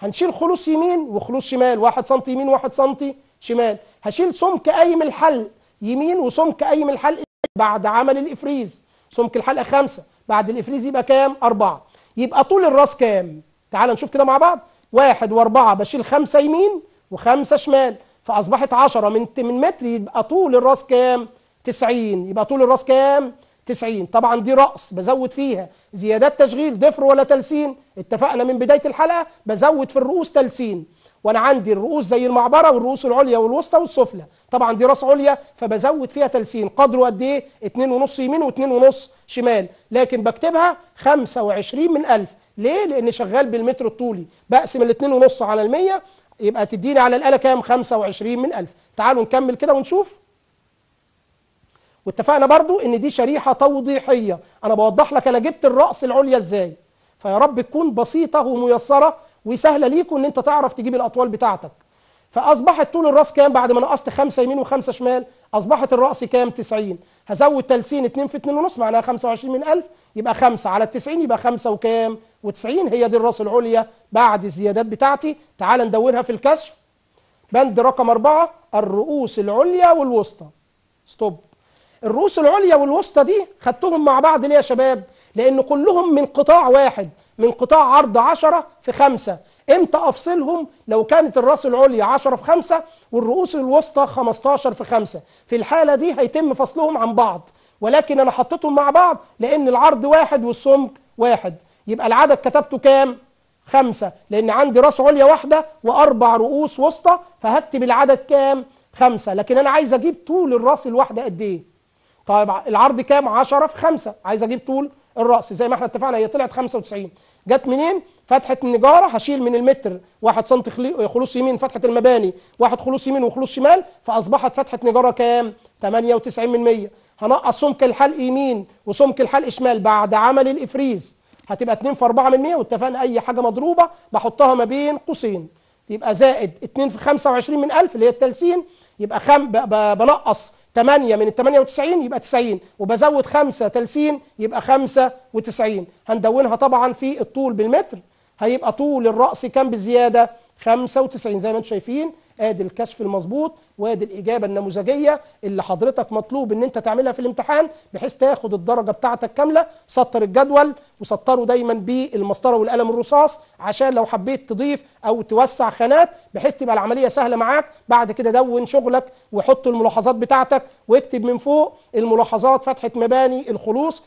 هنشيل خلوص يمين وخلوص شمال 1 سم يمين 1 سم شمال هشيل سمك قايم الحلق يمين وسمك قايم الحلق بعد عمل الافريز سمك الحلقه خمسه بعد الافريز يبقى كام اربعه يبقى طول الراس كام تعال نشوف كده مع بعض واحد واربعة بشيل خمسة يمين وخمسة شمال فأصبحت عشرة من من متر يبقى طول الراس كام؟ تسعين يبقى طول الراس كام؟ 90 طبعا دي رأس بزود فيها زيادات تشغيل ضفر ولا تلسين اتفقنا من بداية الحلقة بزود في الرؤوس تلسين وانا عندي الرؤوس زي المعبره والرؤوس العليا والوسطى والسفلى طبعا دي راس عليا فبزود فيها تلسين قدره قد ايه 2.5 يمين و2.5 شمال لكن بكتبها 25 من 1000 ليه لان شغال بالمتر الطولي بقسم ال 2.5 على ال 100 يبقى تديني على الاله كام 25 من 1000 تعالوا نكمل كده ونشوف واتفقنا برضو ان دي شريحه توضيحيه انا بوضح لك انا جبت الراس العليا ازاي فيا رب تكون بسيطه وميسره وسهله ليكوا ان انت تعرف تجيب الاطوال بتاعتك فاصبحت طول الراس كام بعد ما نقصت خمسه يمين وخمسه شمال اصبحت الراس كام 90 هزود تلسين 2 في 2 ونص معناها 25 من 1000 يبقى 5 على ال 90 يبقى 5 وكام و90 هي دي الراس العليا بعد الزيادات بتاعتي تعال ندورها في الكشف بند رقم 4 الرؤوس العليا والوسطى ستوب الرؤوس العليا والوسطى دي خدتهم مع بعض ليه يا شباب لان كلهم من قطاع واحد من قطاع عرض 10 في 5 امتى افصلهم لو كانت الراس العليا 10 في 5 والرؤوس الوسطى 15 في 5 في الحاله دي هيتم فصلهم عن بعض ولكن انا حطيتهم مع بعض لان العرض واحد والسمك واحد يبقى العدد كتبته كام خمسة لأن عندي راس عليا واحدة وأربع رؤوس وسطى فهكتب العدد كام خمسة لكن أنا عايز أجيب طول الراس الواحدة قد إيه طيب العرض كام 10 في 5 عايز اجيب طول الراس زي ما احنا اتفقنا هي طلعت 95 جت منين فتحه النجاره هشيل من المتر 1 سم خلوص يمين فتحه المباني 1 خلوص يمين وخلوص شمال فاصبحت فتحه نجاره كام 98% هنقص سمك الحلق يمين وسمك الحلق شمال بعد عمل الافريز هتبقى 2 في 4 من 100 واتفقنا اي حاجه مضروبه بحطها ما بين قوسين يبقى زائد 2 في 25 من 1000 اللي هي التلسين يبقى خم بنقص 8 من ال 98 يبقى 90 وبزود 5 تلسين يبقى 95 هندونها طبعا في الطول بالمتر هيبقى طول الرأس كام بالزيادة 95 زي ما انتم شايفين ادي الكشف المظبوط وادي الاجابه النموذجيه اللي حضرتك مطلوب ان انت تعملها في الامتحان بحيث تاخد الدرجه بتاعتك كامله سطر الجدول وسطره دايما بالمسطره والقلم الرصاص عشان لو حبيت تضيف او توسع خانات بحيث تبقى العمليه سهله معاك بعد كده دون شغلك وحط الملاحظات بتاعتك واكتب من فوق الملاحظات فتحه مباني الخلوص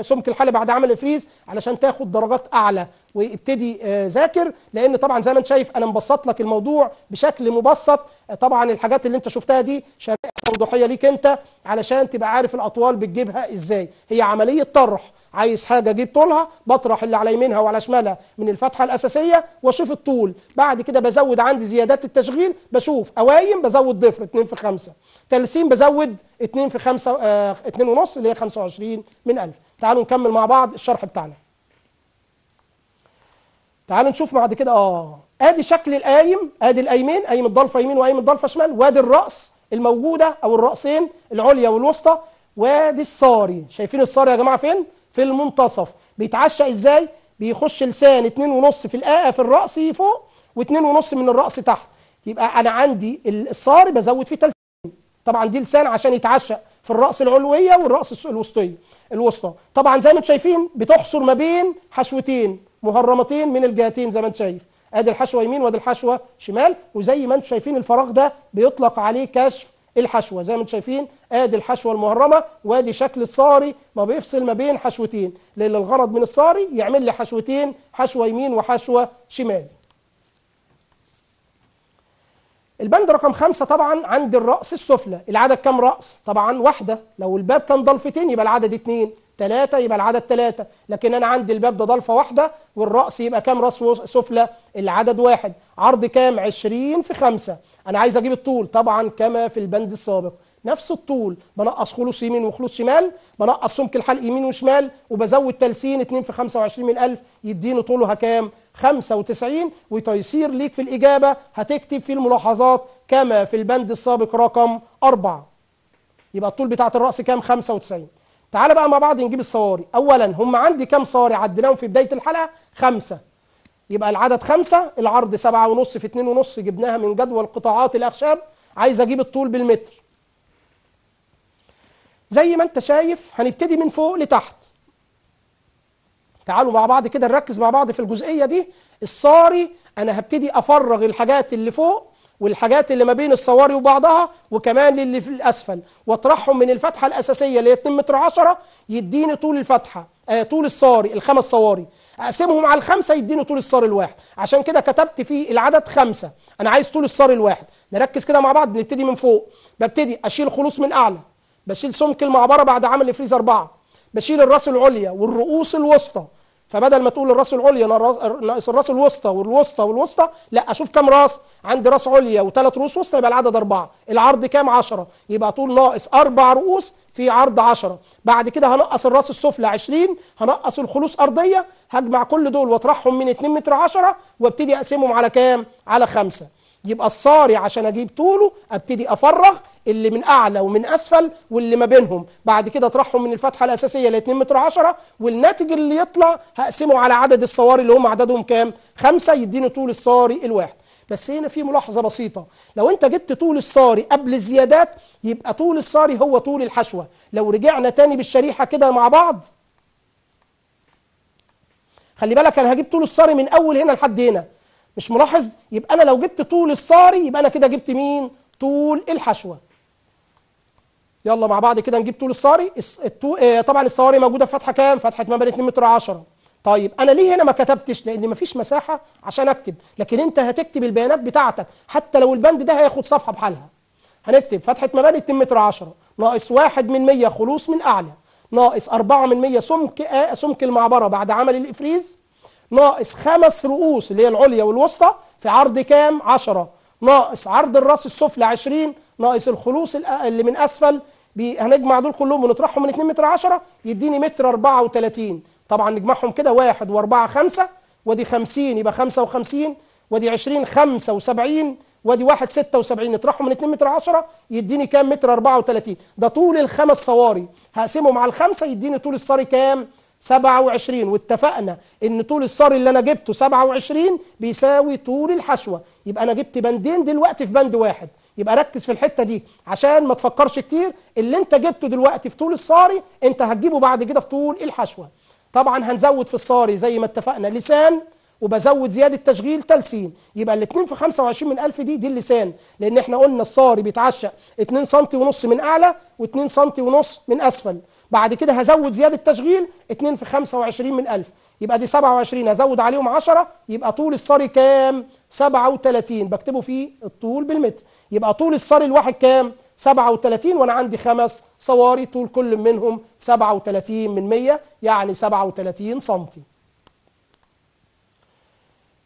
سمك الحل بعد عمل فريز علشان تاخد درجات اعلى وابتدي آه، ذاكر لان طبعا زي ما انت شايف انا مبسط لك الموضوع بشكل مبسط طبعا طبعا الحاجات اللي انت شفتها دي شرائح توضيحيه ليك انت علشان تبقى عارف الاطوال بتجيبها ازاي هي عمليه طرح عايز حاجه اجيب طولها بطرح اللي على يمينها وعلى شمالها من الفتحه الاساسيه واشوف الطول بعد كده بزود عندي زيادات التشغيل بشوف قوايم بزود ضفر 2 في 5 تلسيم بزود 2 في 5 آه 2 ونص اللي هي 25 من 1000 تعالوا نكمل مع بعض الشرح بتاعنا تعالوا نشوف بعد كده اه ادي شكل القايم ادي القايمين قايم الضلفه يمين وقايم الضلفه شمال وادي الراس الموجوده او الراسين العليا والوسطى وادي الصاري شايفين الصاري يا جماعه فين في المنتصف بيتعشى ازاي بيخش لسان 2.5 في الآقة في الراس فوق و2.5 من الراس تحت يبقى انا عندي الصاري بزود فيه تلتين طبعا دي لسان عشان يتعشى في الراس العلويه والراس الوسطيه الوسطى طبعا زي ما انتم شايفين بتحصر ما بين حشوتين مهرمتين من الجهتين زي ما انت شايف ادي الحشوه يمين وادي الحشوه شمال وزي ما انتم شايفين الفراغ ده بيطلق عليه كشف الحشوه زي ما انتم شايفين ادي الحشوه المهرمه وادي شكل الصاري ما بيفصل ما بين حشوتين لان الغرض من الصاري يعمل لي حشوتين حشوه يمين وحشوه شمال البند رقم خمسة طبعا عند الرأس السفلى العدد كام رأس طبعا واحدة لو الباب كان ضلفتين يبقى العدد اتنين 3 يبقى العدد 3 لكن انا عندي الباب ده ضلفه واحده والراس يبقى كام راس سفلى العدد واحد عرض كام 20 في 5 انا عايز اجيب الطول طبعا كما في البند السابق نفس الطول بنقص خلص يمين وخلص شمال بنقص سمك الحلق يمين وشمال وبزود تلسين 2 في 25 من 1000 يديني طولها كام 95 وتيسير ليك في الإجابة هتكتب في الملاحظات كما في البند السابق رقم 4 يبقى الطول بتاعة الرأس كام 95 تعال بقى مع بعض نجيب الصواري اولا هم عندي كام صواري عديناهم في بدايه الحلقه خمسه يبقى العدد خمسة العرض سبعة ونص في اتنين ونص جبناها من جدول قطاعات الأخشاب عايز أجيب الطول بالمتر زي ما أنت شايف هنبتدي من فوق لتحت تعالوا مع بعض كده نركز مع بعض في الجزئية دي الصاري أنا هبتدي أفرغ الحاجات اللي فوق والحاجات اللي ما بين الصواري وبعضها وكمان للي في الاسفل واطرحهم من الفتحه الاساسيه اللي هي 2 متر 10 يديني طول الفتحه آه طول الصواري الخمس صواري اقسمهم على الخمسه يديني طول الصار الواحد عشان كده كتبت في العدد خمسه انا عايز طول الصار الواحد نركز كده مع بعض نبتدي من فوق ببتدي اشيل خلوص من اعلى بشيل سمك المعبره بعد عمل الفريز اربعه بشيل الراس العليا والرؤوس الوسطى فبدل ما تقول الراس العليا ناقص الراس الوسطى والوسطى والوسطى لا اشوف كام راس عندي راس عليا وثلاث رؤوس وسطى يبقى العدد اربعه العرض كام 10 يبقى طول ناقص اربع رؤوس في عرض 10 بعد كده هنقص الراس السفلى 20 هنقص الخلوص ارضيه هجمع كل دول واطرحهم من 2 متر 10 وابتدي اقسمهم على كام على خمسة يبقى الصاري عشان اجيب طوله ابتدي افرغ اللي من اعلى ومن اسفل واللي ما بينهم بعد كده اطرحهم من الفتحه الاساسيه ل 2 متر 10 والناتج اللي يطلع هقسمه على عدد الصواري اللي هم عددهم كام؟ خمسه يديني طول الصاري الواحد بس هنا في ملاحظه بسيطه لو انت جبت طول الصاري قبل الزيادات يبقى طول الصاري هو طول الحشوه لو رجعنا تاني بالشريحه كده مع بعض خلي بالك انا هجيب طول الصاري من اول هنا لحد هنا مش ملاحظ يبقى انا لو جبت طول الصاري يبقى انا كده جبت مين طول الحشوه يلا مع بعض كده نجيب طول الصاري التو... آه، طبعا الصواري موجوده في فتحه كام فتحه ما بين 2 متر 10 طيب انا ليه هنا ما كتبتش لان مفيش مساحه عشان اكتب لكن انت هتكتب البيانات بتاعتك حتى لو البند ده هياخد صفحه بحالها هنكتب فتحه مباني 2 متر 10 ناقص 1 من 100 خلوص من اعلى ناقص 4 من 100 سمك آه سمك المعبره بعد عمل الافريز ناقص خمس رؤوس اللي هي العليا والوسطى في عرض كام 10 ناقص عرض الراس السفلى 20 ناقص الخلوص اللي من اسفل هنجمع دول كلهم ونطرحهم من 2 متر 10 يديني متر 34 طبعا نجمعهم كده 1 و4 5 وادي 50 يبقى 55 وادي 20 75 وادي 1 76 نطرحهم من 2 متر 10 يديني كام متر 34 ده طول الخمس صواري هقسمهم على الخمسه يديني طول الصاري كام 27 واتفقنا ان طول الصار اللي انا جبته 27 بيساوي طول الحشوه يبقى انا جبت بندين دلوقتي في بند واحد يبقى ركز في الحته دي عشان ما تفكرش كتير اللي انت جبته دلوقتي في طول الصاري انت هتجيبه بعد كده في طول الحشوه طبعا هنزود في الصاري زي ما اتفقنا لسان وبزود زيادة تشغيل تلسين يبقى ال 2 في 25 من 1000 دي دي اللسان لأن احنا قلنا الصاري بيتعشق 2 سم ونص من أعلى و2 سم ونص من أسفل بعد كده هزود زيادة تشغيل 2 في 25 من 1000 يبقى دي 27 هزود عليهم 10 يبقى طول الصري كام 37 بكتبه في الطول بالمتر يبقى طول الصري الواحد كام 37 وانا عندي خمس صواري طول كل منهم 37 من 100 يعني 37 سنتي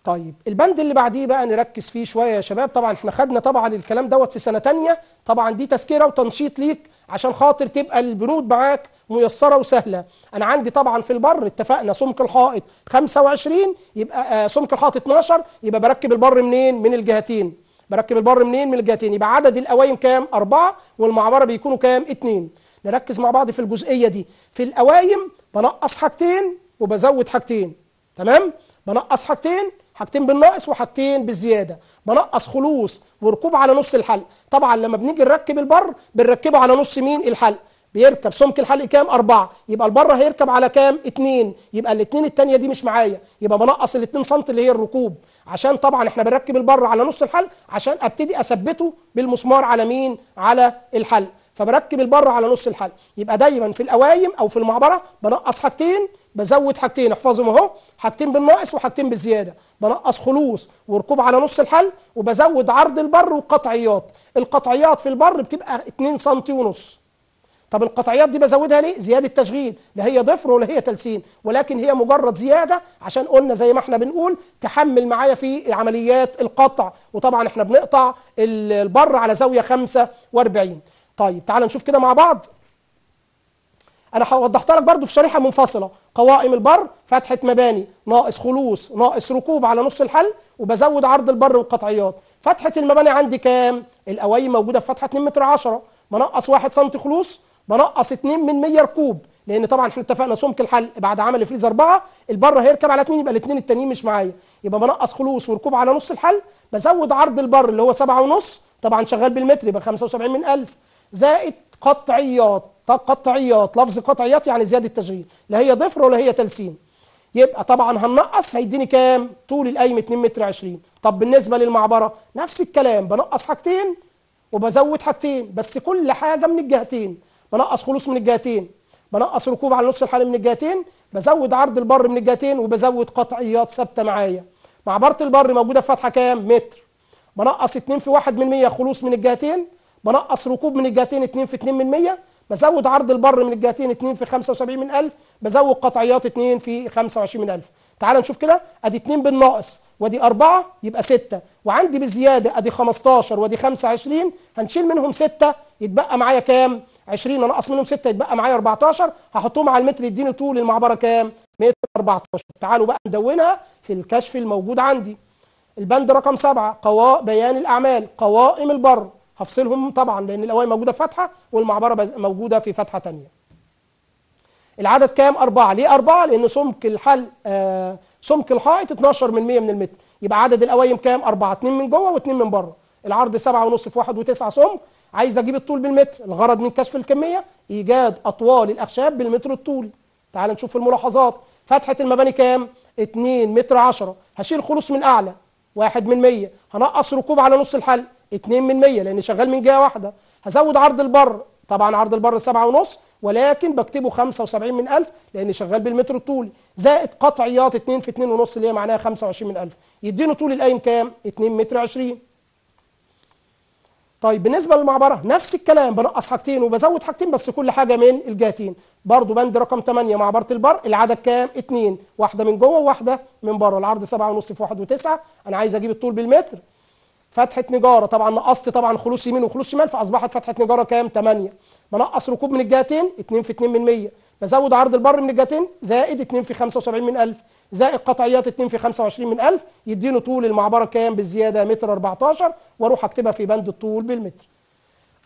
طيب البند اللي بعديه بقى نركز فيه شويه يا شباب طبعا احنا خدنا طبعا الكلام دوت في سنه تانية طبعا دي تذكره وتنشيط ليك عشان خاطر تبقى البنود معاك ميسره وسهله انا عندي طبعا في البر اتفقنا سمك الحائط 25 يبقى آه سمك الحائط 12 يبقى بركب البر منين من الجهتين بركب البر منين من الجهتين يبقى عدد القوايم كام أربعة والمعبره بيكونوا كام اتنين نركز مع بعض في الجزئيه دي في القوايم بنقص حاجتين وبزود حاجتين تمام بنقص حاجتين حاجتين بالناقص وحاجتين بالزياده بنقص خلوص وركوب على نص الحلق طبعا لما بنيجي نركب البر بنركبه على نص مين الحلق بيركب سمك الحلق كام أربعة يبقى البر هيركب على كام اتنين يبقى الاتنين التانية دي مش معايا يبقى بنقص الاتنين سنت اللي هي الركوب عشان طبعا احنا بنركب البر على نص الحلق عشان ابتدي اثبته بالمسمار على مين على الحلق فبركب البر على نص الحلق يبقى دايما في القوايم او في المعبره بنقص حاجتين بزود حاجتين احفظهم اهو حاجتين بالناقص وحاجتين بالزياده بنقص خلوص وركوب على نص الحل وبزود عرض البر وقطعيات القطعيات في البر بتبقى 2 سم ونص طب القطعيات دي بزودها ليه زياده تشغيل لا هي ضفر ولا هي تلسين ولكن هي مجرد زياده عشان قلنا زي ما احنا بنقول تحمل معايا في عمليات القطع وطبعا احنا بنقطع البر على زاويه 45 طيب تعال نشوف كده مع بعض انا وضحت لك برضو في شريحه منفصله قوائم البر فتحة مباني ناقص خلوص ناقص ركوب على نص الحل وبزود عرض البر والقطعيات فتحة المباني عندي كام؟ القوايم موجودة في فتحة 2 متر 10 بنقص 1 سم خلوص بنقص 2 من 100 ركوب لان طبعا احنا اتفقنا سمك الحل بعد عمل الفريز اربعه البر هيركب على اثنين يبقى الاثنين التانيين مش معايا يبقى بنقص خلوص وركوب على نص الحل بزود عرض البر اللي هو سبعة ونص طبعا شغال بالمتر يبقى 75 من 1000 زائد قطعيات قطعيات لفظ قطعيات يعني زياده تشغيل لا هي ضفر ولا هي تلسين يبقى طبعا هنقص هيديني كام طول القايم 2 متر 20 طب بالنسبه للمعبره نفس الكلام بنقص حاجتين وبزود حاجتين بس كل حاجه من الجهتين بنقص خلوص من الجهتين بنقص ركوب على النص الحالي من الجهتين بزود عرض البر من الجهتين وبزود قطعيات ثابته معايا معبره البر موجوده في فتحه كام متر بنقص 2 في 1 من 100 خلوص من الجهتين بنقص ركوب من الجهتين 2 في 2 من 100 بزود عرض البر من الجهتين 2 في 75 من 1000 بزود قطعيات 2 في 25 من 1000 تعال نشوف كده ادي 2 بالناقص وادي 4 يبقى 6 وعندي بزياده ادي 15 وادي 25 هنشيل منهم 6 يتبقى معايا كام 20 انقص منهم 6 يتبقى معايا 14 هحطهم على المتر يديني طول المعبره كام 114 تعالوا بقى ندونها في الكشف الموجود عندي البند رقم 7 قواء بيان الاعمال قوائم البر هفصلهم طبعا لان الاوائل موجوده في فتحه والمعبره موجوده في فتحه ثانيه العدد كام أربعة ليه أربعة لأن سمك الحل آه سمك الحائط 12 من 100 من المتر يبقى عدد الاوائم كام أربعة اثنين من جوه واثنين من بره العرض 7.5 في 1 و9 سمك عايز أجيب الطول بالمتر الغرض من كشف الكمية إيجاد أطوال الأخشاب بالمتر الطولي تعال نشوف الملاحظات فتحة المباني كام 2 متر 10 هشيل خلص من أعلى واحد من 100 هنقص ركوب على نص الحلق 2 من 100 لان شغال من جهه واحده هزود عرض البر طبعا عرض البر 7 ونص ولكن بكتبه 75 من 1000 لان شغال بالمتر الطولي زائد قطعيات 2 في 2 ونص اللي هي معناها 25 من 1000 يديني طول القايم كام 2 متر 20 طيب بالنسبه للمعبره نفس الكلام بنقص حاجتين وبزود حاجتين بس كل حاجه من الجهتين برضو بند رقم 8 معبره البر العدد كام 2 واحده من جوه وواحده من بره العرض 7.5 في 1 وتسعة انا عايز اجيب الطول بالمتر فتحه نجاره طبعا نقصت طبعا خلوص يمين وخلوص شمال فاصبحت فتحه نجاره كام 8 بنقص ركوب من الجهتين 2 في 2 من 100 بزود عرض البر من الجهتين زائد 2 في 75 من 1000 زائد قطعيات 2 في 25 من 1000 يديني طول المعبره كام بالزياده متر 14 واروح اكتبها في بند الطول بالمتر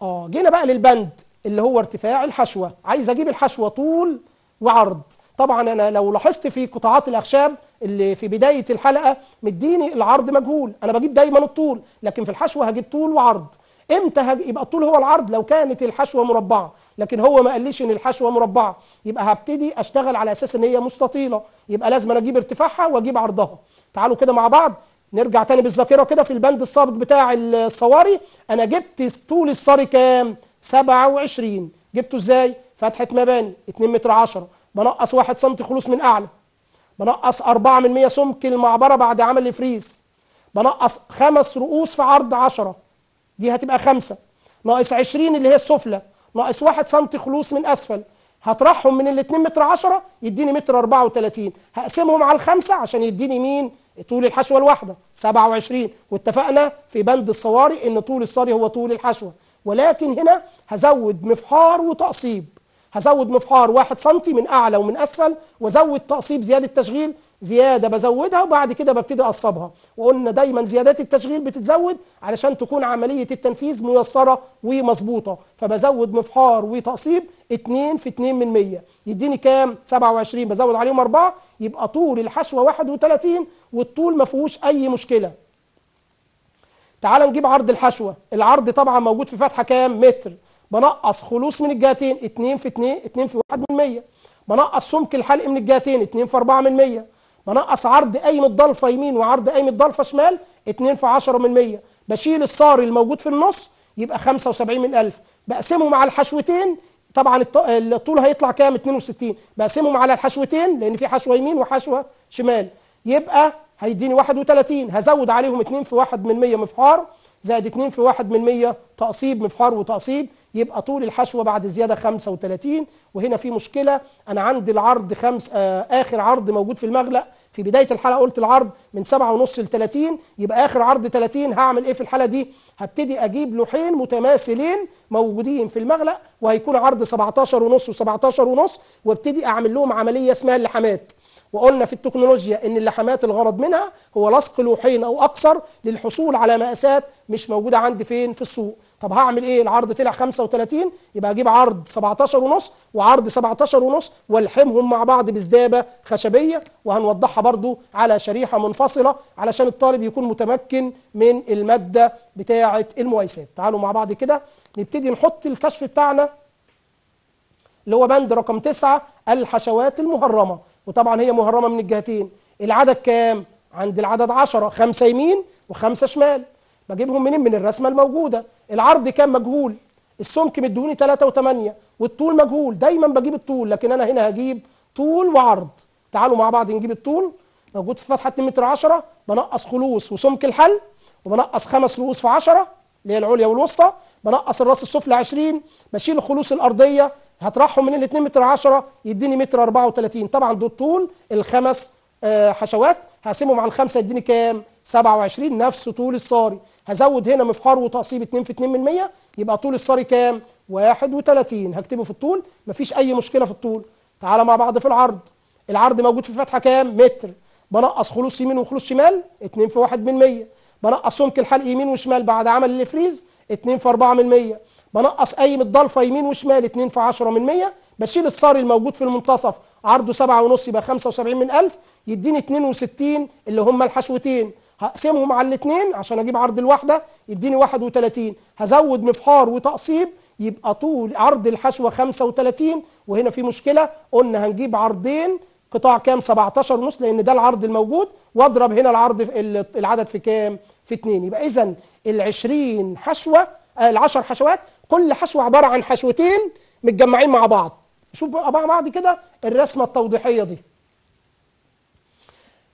اه جينا بقى للبند اللي هو ارتفاع الحشوه عايز اجيب الحشوه طول وعرض طبعا انا لو لاحظت في قطاعات الاخشاب اللي في بدايه الحلقه مديني العرض مجهول انا بجيب دايما الطول لكن في الحشوه هجيب طول وعرض امتى يبقى الطول هو العرض لو كانت الحشوه مربعه لكن هو ما قاليش ان الحشوه مربعه يبقى هبتدي اشتغل على اساس ان هي مستطيله يبقى لازم اجيب ارتفاعها واجيب عرضها تعالوا كده مع بعض نرجع تاني بالذاكره كده في البند السابق بتاع الصواري انا جبت طول الصاري كام 27 جبته ازاي فتحه مباني 2 متر 10 بنقص واحد سم خلوص من اعلى بنقص أربعة من 100 سمك المعبرة بعد عمل الفريز بنقص خمس رؤوس في عرض 10 دي هتبقى خمسة ناقص 20 اللي هي السفلى ناقص واحد سم خلوص من أسفل هطرحهم من ال 2 متر 10 يديني متر 34 هقسمهم على الخمسة عشان يديني مين طول الحشوة الواحدة 27 واتفقنا في بند الصواري ان طول الصاري هو طول الحشوة ولكن هنا هزود مفحار وتقصيب هزود مفحار 1 سم من اعلى ومن اسفل وازود تقصيب زياده تشغيل زياده بزودها وبعد كده ببتدي اقصبها وقلنا دايما زيادات التشغيل بتتزود علشان تكون عمليه التنفيذ ميسره ومظبوطه فبزود مفحار وتقصيب 2 في 2 من 100 يديني كام 27 بزود عليهم 4 يبقى طول الحشوه 31 والطول ما فيهوش اي مشكله تعال نجيب عرض الحشوه العرض طبعا موجود في فتحه كام متر بنقص خلوص من الجهتين 2 في 2 2 في 1 من 100 بنقص سمك الحلق من الجهتين 2 في 4 من 100 بنقص عرض قايم الضلفه يمين وعرض قايم الضلفه شمال 2 في 10 من 100 بشيل الصاري الموجود في النص يبقى 75 من 1000 بقسمهم على الحشوتين طبعا الطول هيطلع كام 62 بقسمهم على الحشوتين لان في حشوه يمين وحشوه شمال يبقى هيديني 31 هزود عليهم 2 في 1 من 100 مفحار زائد 2 في 1 من 100 تقصيب مفحار وتقصيب يبقى طول الحشوه بعد الزياده 35 وهنا في مشكله انا عندي العرض خمس آه، اخر عرض موجود في المغلق في بدايه الحلقه قلت العرض من 7.5 ل 30 يبقى اخر عرض 30 هعمل ايه في الحاله دي؟ هبتدي اجيب لوحين متماثلين موجودين في المغلق وهيكون عرض 17.5 و17.5 وابتدي اعمل لهم عمليه اسمها اللحامات وقلنا في التكنولوجيا ان اللحمات الغرض منها هو لصق لوحين او اكثر للحصول على مقاسات مش موجوده عندي فين في السوق طب هعمل ايه العرض طلع 35 يبقى اجيب عرض 17 ونص وعرض 17 ونص والحمهم مع بعض بزدابه خشبيه وهنوضحها برضو على شريحه منفصله علشان الطالب يكون متمكن من الماده بتاعه المقايسات تعالوا مع بعض كده نبتدي نحط الكشف بتاعنا اللي هو بند رقم 9 الحشوات المهرمه وطبعا هي مهرمه من الجهتين العدد كام عند العدد 10 خمسه يمين وخمسه شمال بجيبهم منين من الرسمه الموجوده العرض كام مجهول السمك مدهوني 3 و8 والطول مجهول دايما بجيب الطول لكن انا هنا هجيب طول وعرض تعالوا مع بعض نجيب الطول موجود في فتحه 2 متر 10 بنقص خلوص وسمك الحل وبنقص خمس رؤوس في 10 اللي هي العليا والوسطى بنقص الراس السفلى 20 بشيل الخلوص الارضيه هطرحهم من ال2 متر 10 يديني متر 34 طبعا دول طول الخمس آه، حشوات هقسمهم على الخمسه يديني كام 27 نفس طول الصاري هزود هنا مفخار وتقصيب 2 في 2 من 100 يبقى طول الصاري كام 31 هكتبه في الطول مفيش اي مشكله في الطول تعالى مع بعض في العرض العرض موجود في الفتحه كام متر بنقص خلوص يمين وخلوص شمال 2 في 1 من 100 بنقص سمك الحلق يمين وشمال بعد عمل الفريز 2 في 4 من 100 بنقص قايم الضلفه يمين وشمال 2 في 10 من 100 بشيل الصار الموجود في المنتصف عرضه 7.5 يبقى 75 من 1000 يديني 62 اللي هم الحشوتين هقسمهم على الاثنين عشان اجيب عرض الواحده يديني 31 هزود مفحار وتقصيب يبقى طول عرض الحشوه 35 وهنا في مشكله قلنا هنجيب عرضين قطاع كام 17 ونص لان ده العرض الموجود واضرب هنا العرض العدد في كام في 2 يبقى اذا ال 20 حشوه آه، ال 10 حشوات كل حشوه عبارة عن حشوتين متجمعين مع بعض شوف بقى مع بعض كده الرسمة التوضيحية دي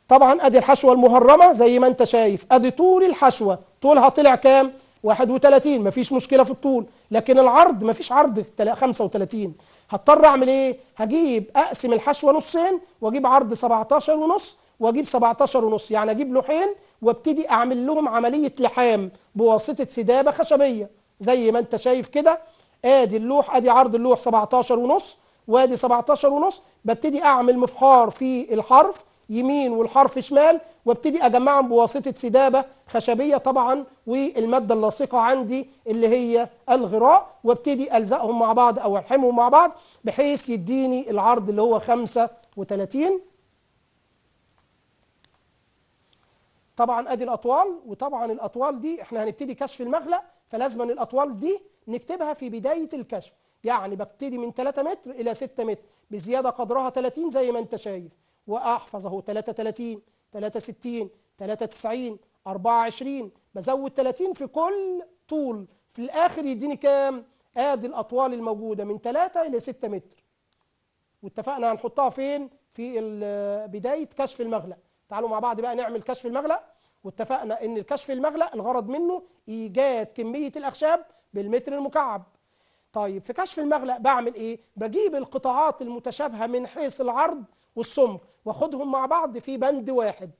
طبعا ادي الحشوة المهرمة زي ما انت شايف ادي طول الحشوة طولها طلع كام 31 مفيش مشكلة في الطول لكن العرض مفيش عرض 35 هضطر اعمل ايه هجيب اقسم الحشوة نصين واجيب عرض 17 ونص واجيب 17 ونص يعني اجيب لوحين وابتدي اعمل لهم عملية لحام بواسطة سدابة خشبية زي ما انت شايف كده ادي اللوح ادي عرض اللوح 17 ونص وادي 17 ونص ببتدي اعمل مفخار في الحرف يمين والحرف شمال وابتدي اجمعهم بواسطه سدابه خشبيه طبعا والماده اللاصقه عندي اللي هي الغراء وابتدي الزقهم مع بعض او الحمهم مع بعض بحيث يديني العرض اللي هو 35 طبعا ادي الاطوال وطبعا الاطوال دي احنا هنبتدي كشف المخلق فلازم الأطوال دي نكتبها في بداية الكشف يعني ببتدي من 3 متر إلى 6 متر بزيادة قدرها 30 زي ما أنت شايف وأحفظ أهو 33 63 93 24 بزود 30 في كل طول في الآخر يديني كام؟ آدي الأطوال الموجودة من 3 إلى 6 متر واتفقنا هنحطها فين؟ في بداية كشف المغلق تعالوا مع بعض بقى نعمل كشف المغلق واتفقنا ان الكشف المغلق الغرض منه ايجاد كميه الاخشاب بالمتر المكعب طيب في كشف المغلق بعمل ايه بجيب القطاعات المتشابهه من حيث العرض والسمك واخدهم مع بعض في بند واحد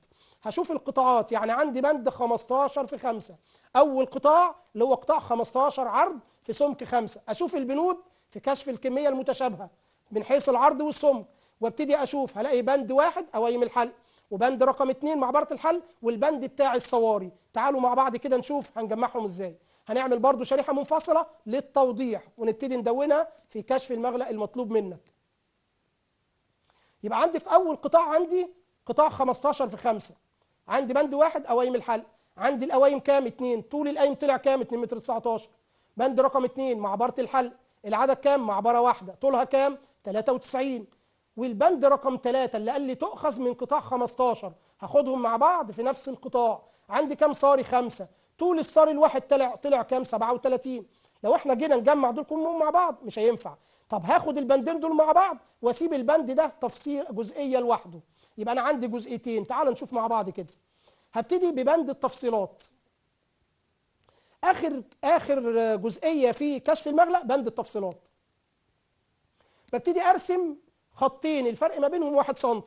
هشوف القطاعات يعني عندي بند 15 في 5 اول قطاع اللي هو قطاع 15 عرض في سمك 5 اشوف البنود في كشف الكميه المتشابهه من حيث العرض والسمك وابتدي اشوف هلاقي بند واحد قوايم الحلق وبند رقم 2 مع الحل والبند بتاع الصواري تعالوا مع بعض كده نشوف هنجمعهم ازاي هنعمل برضو شريحه منفصله للتوضيح ونبتدي ندونها في كشف المغلق المطلوب منك يبقى عندك اول قطاع عندي قطاع 15 في 5 عندي بند واحد قوايم الحلق عندي القوايم كام 2 طول القايم طلع كام 2 متر 19 بند رقم 2 مع عباره الحلق العدد كام معبره واحده طولها كام 93 والبند رقم 3 اللي قال لي تؤخذ من قطاع 15 هاخدهم مع بعض في نفس القطاع عندي كام صاري خمسة طول الصاري الواحد طلع طلع كام 37 لو احنا جينا نجمع دول كلهم مع بعض مش هينفع طب هاخد البندين دول مع بعض واسيب البند ده تفصيل جزئيه لوحده يبقى انا عندي جزئيتين تعال نشوف مع بعض كده هبتدي ببند التفصيلات اخر اخر جزئيه في كشف المغلق بند التفصيلات ببتدي ارسم خطين الفرق ما بينهم 1 سم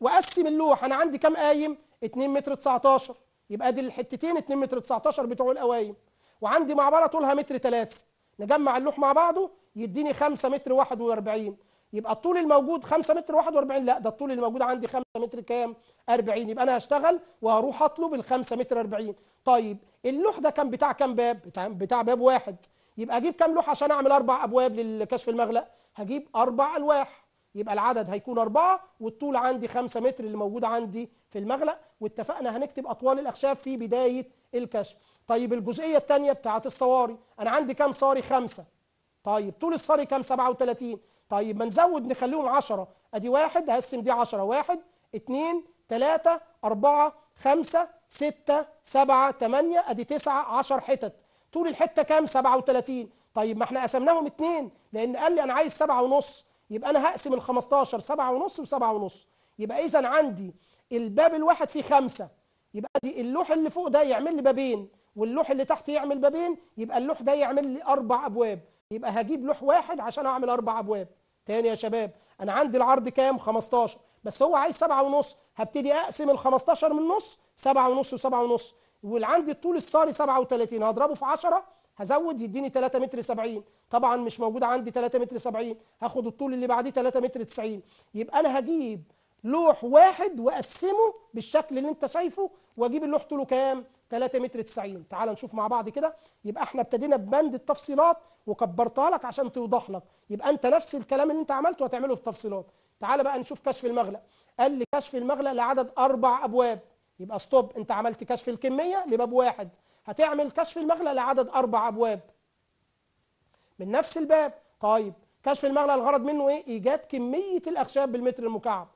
واقسم اللوح انا عندي كام قايم 2 متر 19 يبقى دي الحتتين 2 متر 19 بتوع القوايم وعندي معبره طولها متر 3 نجمع اللوح مع بعضه يديني 5 متر 41 يبقى الطول الموجود 5 متر 41 لا ده الطول الموجود عندي 5 متر كام 40 يبقى انا هشتغل وهروح اطلب ال 5 متر 40 طيب اللوح ده كان بتاع كام باب بتاع باب واحد يبقى اجيب كام لوح عشان اعمل اربع ابواب للكشف المغلق هجيب أربع ألواح يبقى العدد هيكون أربعة والطول عندي خمسة متر اللي موجود عندي في المغلق واتفقنا هنكتب أطوال الأخشاب في بداية الكشف طيب الجزئية الثانية بتاعة الصواري أنا عندي كم صاري خمسة طيب طول الصاري كم سبعة وتلاتين طيب ما نزود نخليهم عشرة أدي واحد هقسم دي عشرة واحد اتنين تلاتة أربعة خمسة ستة سبعة تمانية أدي تسعة عشر حتت طول الحتة كم سبعة وتلاتين طيب ما احنا قسمناهم اتنين لان قال لي انا عايز سبعة ونص يبقى انا هقسم ال 15 سبعة ونص وسبعة ونص يبقى اذا عندي الباب الواحد فيه خمسة يبقى دي اللوح اللي فوق ده يعمل لي بابين واللوح اللي تحت يعمل بابين يبقى اللوح ده يعمل لي اربع ابواب يبقى هجيب لوح واحد عشان اعمل اربع ابواب تاني يا شباب انا عندي العرض كام 15 بس هو عايز سبعة ونص هبتدي اقسم ال 15 من نص سبعة ونص وسبعة ونص واللي عندي الطول الصاري 37 هضربه في 10 هزود يديني 3 متر 70 طبعا مش موجود عندي 3 متر 70 هاخد الطول اللي بعديه 3 متر 90 يبقى انا هجيب لوح واحد واقسمه بالشكل اللي انت شايفه واجيب اللوح طوله كام 3 متر 90 تعال نشوف مع بعض كده يبقى احنا ابتدينا ببند التفصيلات وكبرتها لك عشان توضح لك يبقى انت نفس الكلام اللي انت عملته هتعمله في التفصيلات تعال بقى نشوف كشف المغلق قال لي كشف المغلق لعدد اربع ابواب يبقى ستوب انت عملت كشف الكميه لباب واحد هتعمل كشف المغلى لعدد أربع أبواب من نفس الباب طيب كشف المغلى الغرض منه إيه؟ إيجاد كمية الأخشاب بالمتر المكعب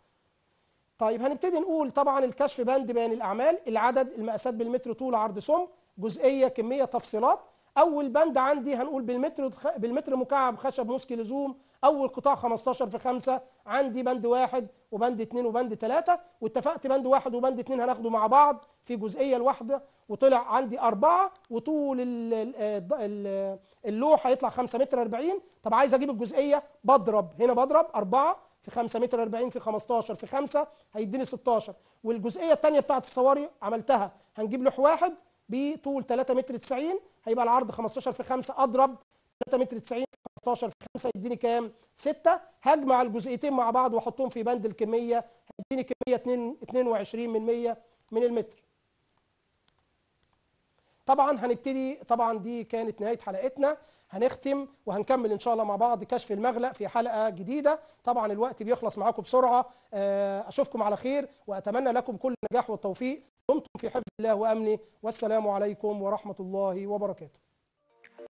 طيب هنبتدي نقول طبعا الكشف بند بيان الأعمال العدد المقاسات بالمتر طول عرض سم جزئية كمية تفصيلات أول بند عندي هنقول بالمتر بالمتر مكعب خشب موسكي لزوم اول قطاع 15 في 5 عندي بند واحد وبند اثنين وبند ثلاثة واتفقت بند واحد وبند اثنين هناخده مع بعض في جزئية الواحدة وطلع عندي أربعة وطول اللوح هيطلع 5 متر 40 طب عايز أجيب الجزئية بضرب هنا بضرب أربعة في 5 متر 40 في 15 في 5 هيديني 16 والجزئية الثانية بتاعت الصواري عملتها هنجيب لوح واحد بطول 3 متر 90 هيبقى العرض 15 في 5 أضرب 3 متر 90 16 في 5 يديني كام 6 هجمع الجزئيتين مع بعض واحطهم في بند الكميه هيديني كميه 2 22 من 100 من المتر طبعا هنبتدي طبعا دي كانت نهايه حلقتنا هنختم وهنكمل ان شاء الله مع بعض كشف المغلق في حلقه جديده طبعا الوقت بيخلص معاكم بسرعه آه، اشوفكم على خير واتمنى لكم كل النجاح والتوفيق دمتم في حفظ الله وامنه والسلام عليكم ورحمه الله وبركاته